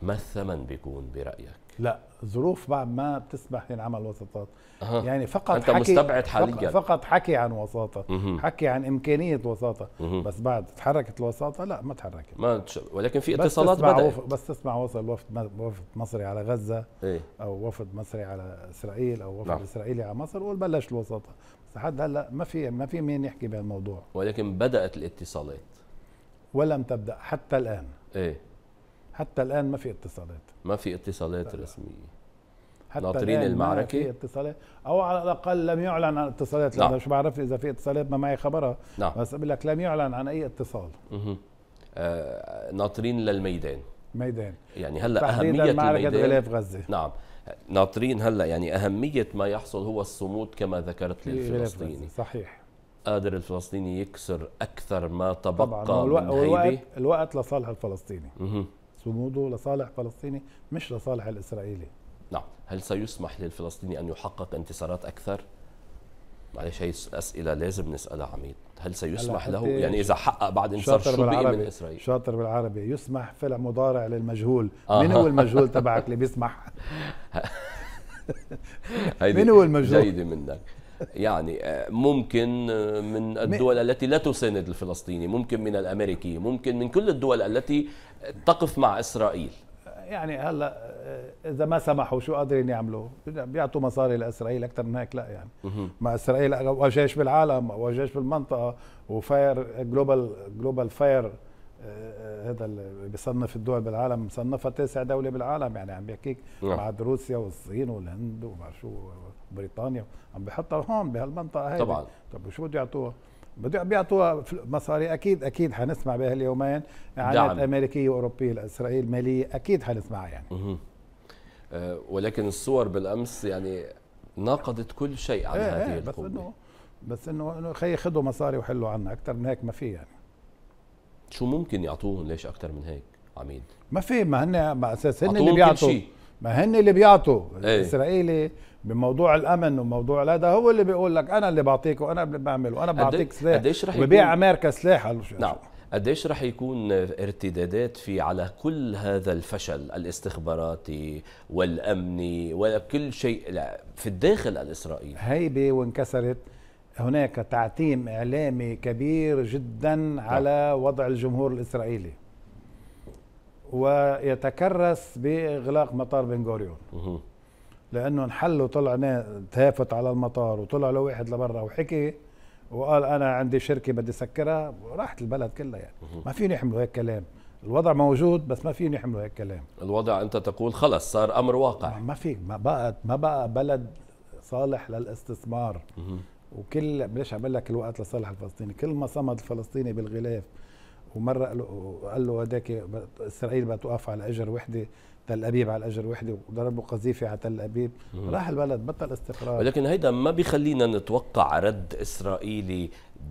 S1: ما الثمن بيكون برايك
S2: لا الظروف بعد ما بتسمح للعمل وساطات أه. يعني فقط انت حكي مستبعد حاليا فقط حكي عن وساطه مه. حكي عن امكانيه وساطه مه. بس بعد تحركت الوساطه لا ما تحركت ما تش... ولكن في اتصالات بس بدات وف... بس تسمع وصل وفد وفد مصري على غزه إيه؟ او وفد مصري على اسرائيل او وفد نعم. اسرائيلي على مصر وبلش الوساطه بس لحد هلا ما في ما في مين يحكي بهالموضوع
S1: ولكن بدات الاتصالات
S2: ولم تبدا حتى الان ايه حتى الان ما في اتصالات
S1: ما في اتصالات رسميه حتى ناطرين المعركه في
S2: اتصالات او على الاقل لم يعلن عن اتصالات نعم. مش بعرف اذا في اتصالات ما معي خبرها نعم. بس بقول لك لم يعلن عن اي اتصال
S1: اها ناطرين للميدان
S2: ميدان يعني هلا اهميه المعركه غلاف غزه
S1: نعم ناطرين هلا يعني اهميه ما يحصل هو الصمود كما ذكرت لي الفلسطيني صحيح قادر الفلسطيني يكسر اكثر ما تبقى طبعا من الوقت,
S2: الوقت لصالح الفلسطيني مه. صموده لصالح فلسطيني مش لصالح الإسرائيلي
S1: نعم هل سيسمح للفلسطيني أن يحقق انتصارات أكثر؟ معلش هي أسئلة لازم نسألها عميد هل سيسمح له يعني إذا حقق بعد انتصار شو بقي من إسرائيل؟
S2: شاطر بالعربي يسمح فعل مضارع للمجهول آه. من هو المجهول تبعك اللي بيسمح؟ من هو المجهول؟ جيدة منك
S1: يعني آه، ممكن آه، من الدول التي لا تساند الفلسطيني ممكن من الأمريكي ممكن من كل الدول التي تقف مع إسرائيل
S2: يعني هلا آه، اذا ما سمحوا شو قادرين يعملوا؟ بيعطوا مصاري لاسرائيل اكثر من هيك لا يعني ما اسرائيل اقوى جيش بالعالم اقوى جيش بالمنطقه وفاير جلوبال جلوبال فاير آه، آه، هذا اللي بيصنف الدول بالعالم مصنفه تاسع دوله بالعالم يعني عم بيحكيك نعم. بعد روسيا والصين والهند وما شو بريطانيا عم بيحطها هون بهالمنطقه هي طبعا طب وشو بده يعطوها؟ بده بيعطوها مصاري اكيد اكيد حنسمع بهاليومين اعانات نعم. امريكيه واوروبيه لاسرائيل ماليه اكيد حنسمعها
S1: يعني أه ولكن الصور بالامس يعني ناقضت كل شيء عن إيه، إيه، هذه القوه بس انه
S2: بس انه خي خذوا مصاري وحلوا عنا اكثر من هيك ما في يعني
S1: شو ممكن يعطوهم ليش اكثر من هيك
S2: عميد ما في ما هن ما اساس هن اللي بيعطوا ما هن اللي بيعطوا إيه. الاسرائيلي بموضوع الامن وموضوع هذا هو اللي بيقول لك انا اللي بعطيك وانا اللي بعمل وانا بعطيك سلاح قديش رح وببيع يكون... امريكا
S1: سلاح نعم قديش رح يكون ارتدادات في على كل هذا الفشل الاستخباراتي والامني وكل شيء في الداخل
S2: الاسرائيلي هيبه وانكسرت هناك تعتيم إعلامي كبير جدا نعم. على وضع الجمهور الإسرائيلي ويتكرس بإغلاق مطار بن غوريون لأنه انحل وطلع تهافت على المطار وطلع له واحد لبرا وحكي وقال أنا عندي شركة بدي سكرها وراحت البلد كلها يعني ما فيني يحملوا هيك كلام الوضع موجود بس ما فيني يحملوا هيك كلام
S1: الوضع أنت تقول خلص صار أمر واقع
S2: ما فيك ما بقى ما بقى بلد صالح للاستثمار وكل بلاش عمل لك الوقت لصالح الفلسطيني كل ما صمد الفلسطيني بالغلاف ومره قال له هذاك اسرائيل بدها توقف على اجر وحده تل ابيب على اجر وحده وضربوا قذيفه على تل ابيب مم. راح البلد بطل استقرار ولكن
S1: هيدا ما بيخلينا نتوقع رد اسرائيلي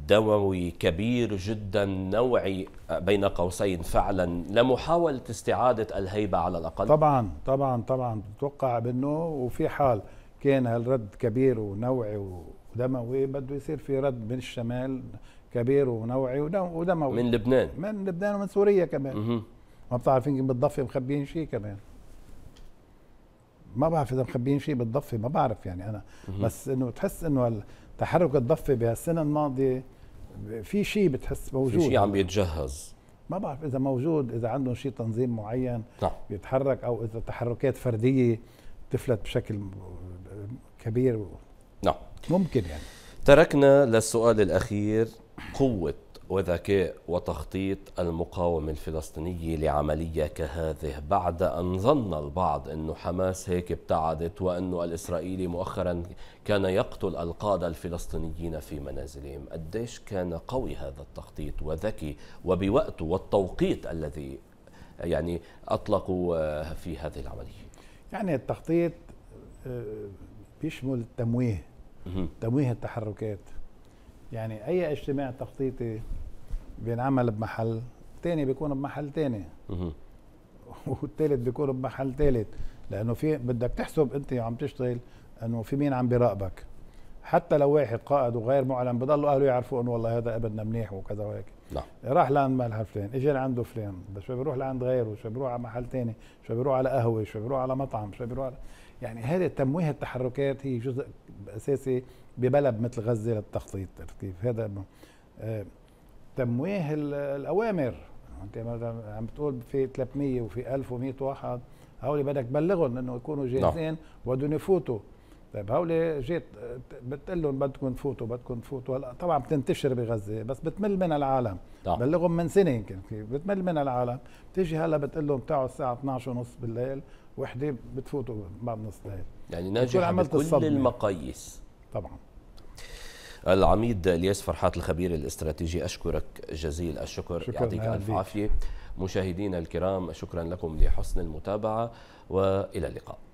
S1: دووي كبير جدا نوعي بين قوسين فعلا لمحاوله استعاده الهيبه على
S2: الاقل طبعا طبعا طبعا بتوقع بانه وفي حال كان هالرد كبير ونوعي و دموي بده يصير في رد من الشمال كبير ونوعي ودموي من لبنان من لبنان ومن سوريا كمان ما بتعرف يمكن بالضفه مخبيين شيء كمان ما بعرف اذا مخبيين شيء بالضفه ما بعرف يعني انا مه. بس انه تحس انه تحرك الضفه بهالسنه الماضيه في شيء بتحس موجود في شيء عم
S1: بيتجهز
S2: ما بعرف اذا موجود اذا عندهم شيء تنظيم معين نعم. بيتحرك او اذا تحركات فرديه تفلت بشكل كبير
S1: نعم ممكن يعني تركنا للسؤال الأخير قوة وذكاء وتخطيط المقاومة الفلسطينية لعملية كهذه بعد أن ظن البعض أن حماس هيك ابتعدت وأنه الإسرائيلي مؤخرا كان يقتل القادة الفلسطينيين في منازلهم قديش كان قوي هذا التخطيط وذكي وبوقته والتوقيت الذي يعني أطلقوا في هذه العملية
S2: يعني التخطيط آه، بيشمل التمويه تمويه التحركات يعني اي اجتماع تخطيطي بينعمل بمحل تاني بيكون بمحل تاني والثالث بيكون بمحل ثالث لانه في بدك تحسب انت عم تشتغل انه في مين عم بيراقبك حتى لو واحد قائد وغير معلن بضلوا اهله يعرفوا انه والله هذا ابننا منيح وكذا وهيك نعم راح لعند مالها فلان اجى لعنده فلان شو بيروح لعند غيره شو بيروح على محل ثاني شو بيروح على قهوه شو بيروح على مطعم شو بيروح على يعني هذا تمويه التحركات هي جزء اساسي ببلد مثل غزه للتخطيط كيف هذا آه، تمويه الاوامر انت عم بتقول في 300 وفي 1100 واحد هول بدك تبلغهم انه يكونوا نعم. جاهزين وبدهم يفوتوا طيب هول جيت بتقول لهم بدكم تفوتوا بدكم تفوتوا هلا طبعا بتنتشر بغزه بس بتمل من العالم طبعا. نعم. بلغهم من سنه يمكن بتمل من العالم بتيجي هلا بتقول لهم تعوا الساعه 12 ونص بالليل وحده بتفوتوا بعد نص دقيقه يعني ناجح بكل
S1: المقاييس طبعا العميد الياس فرحات الخبير الاستراتيجي اشكرك جزيل الشكر يعطيك الف عافيه مشاهدينا الكرام شكرا لكم لحسن المتابعه والى اللقاء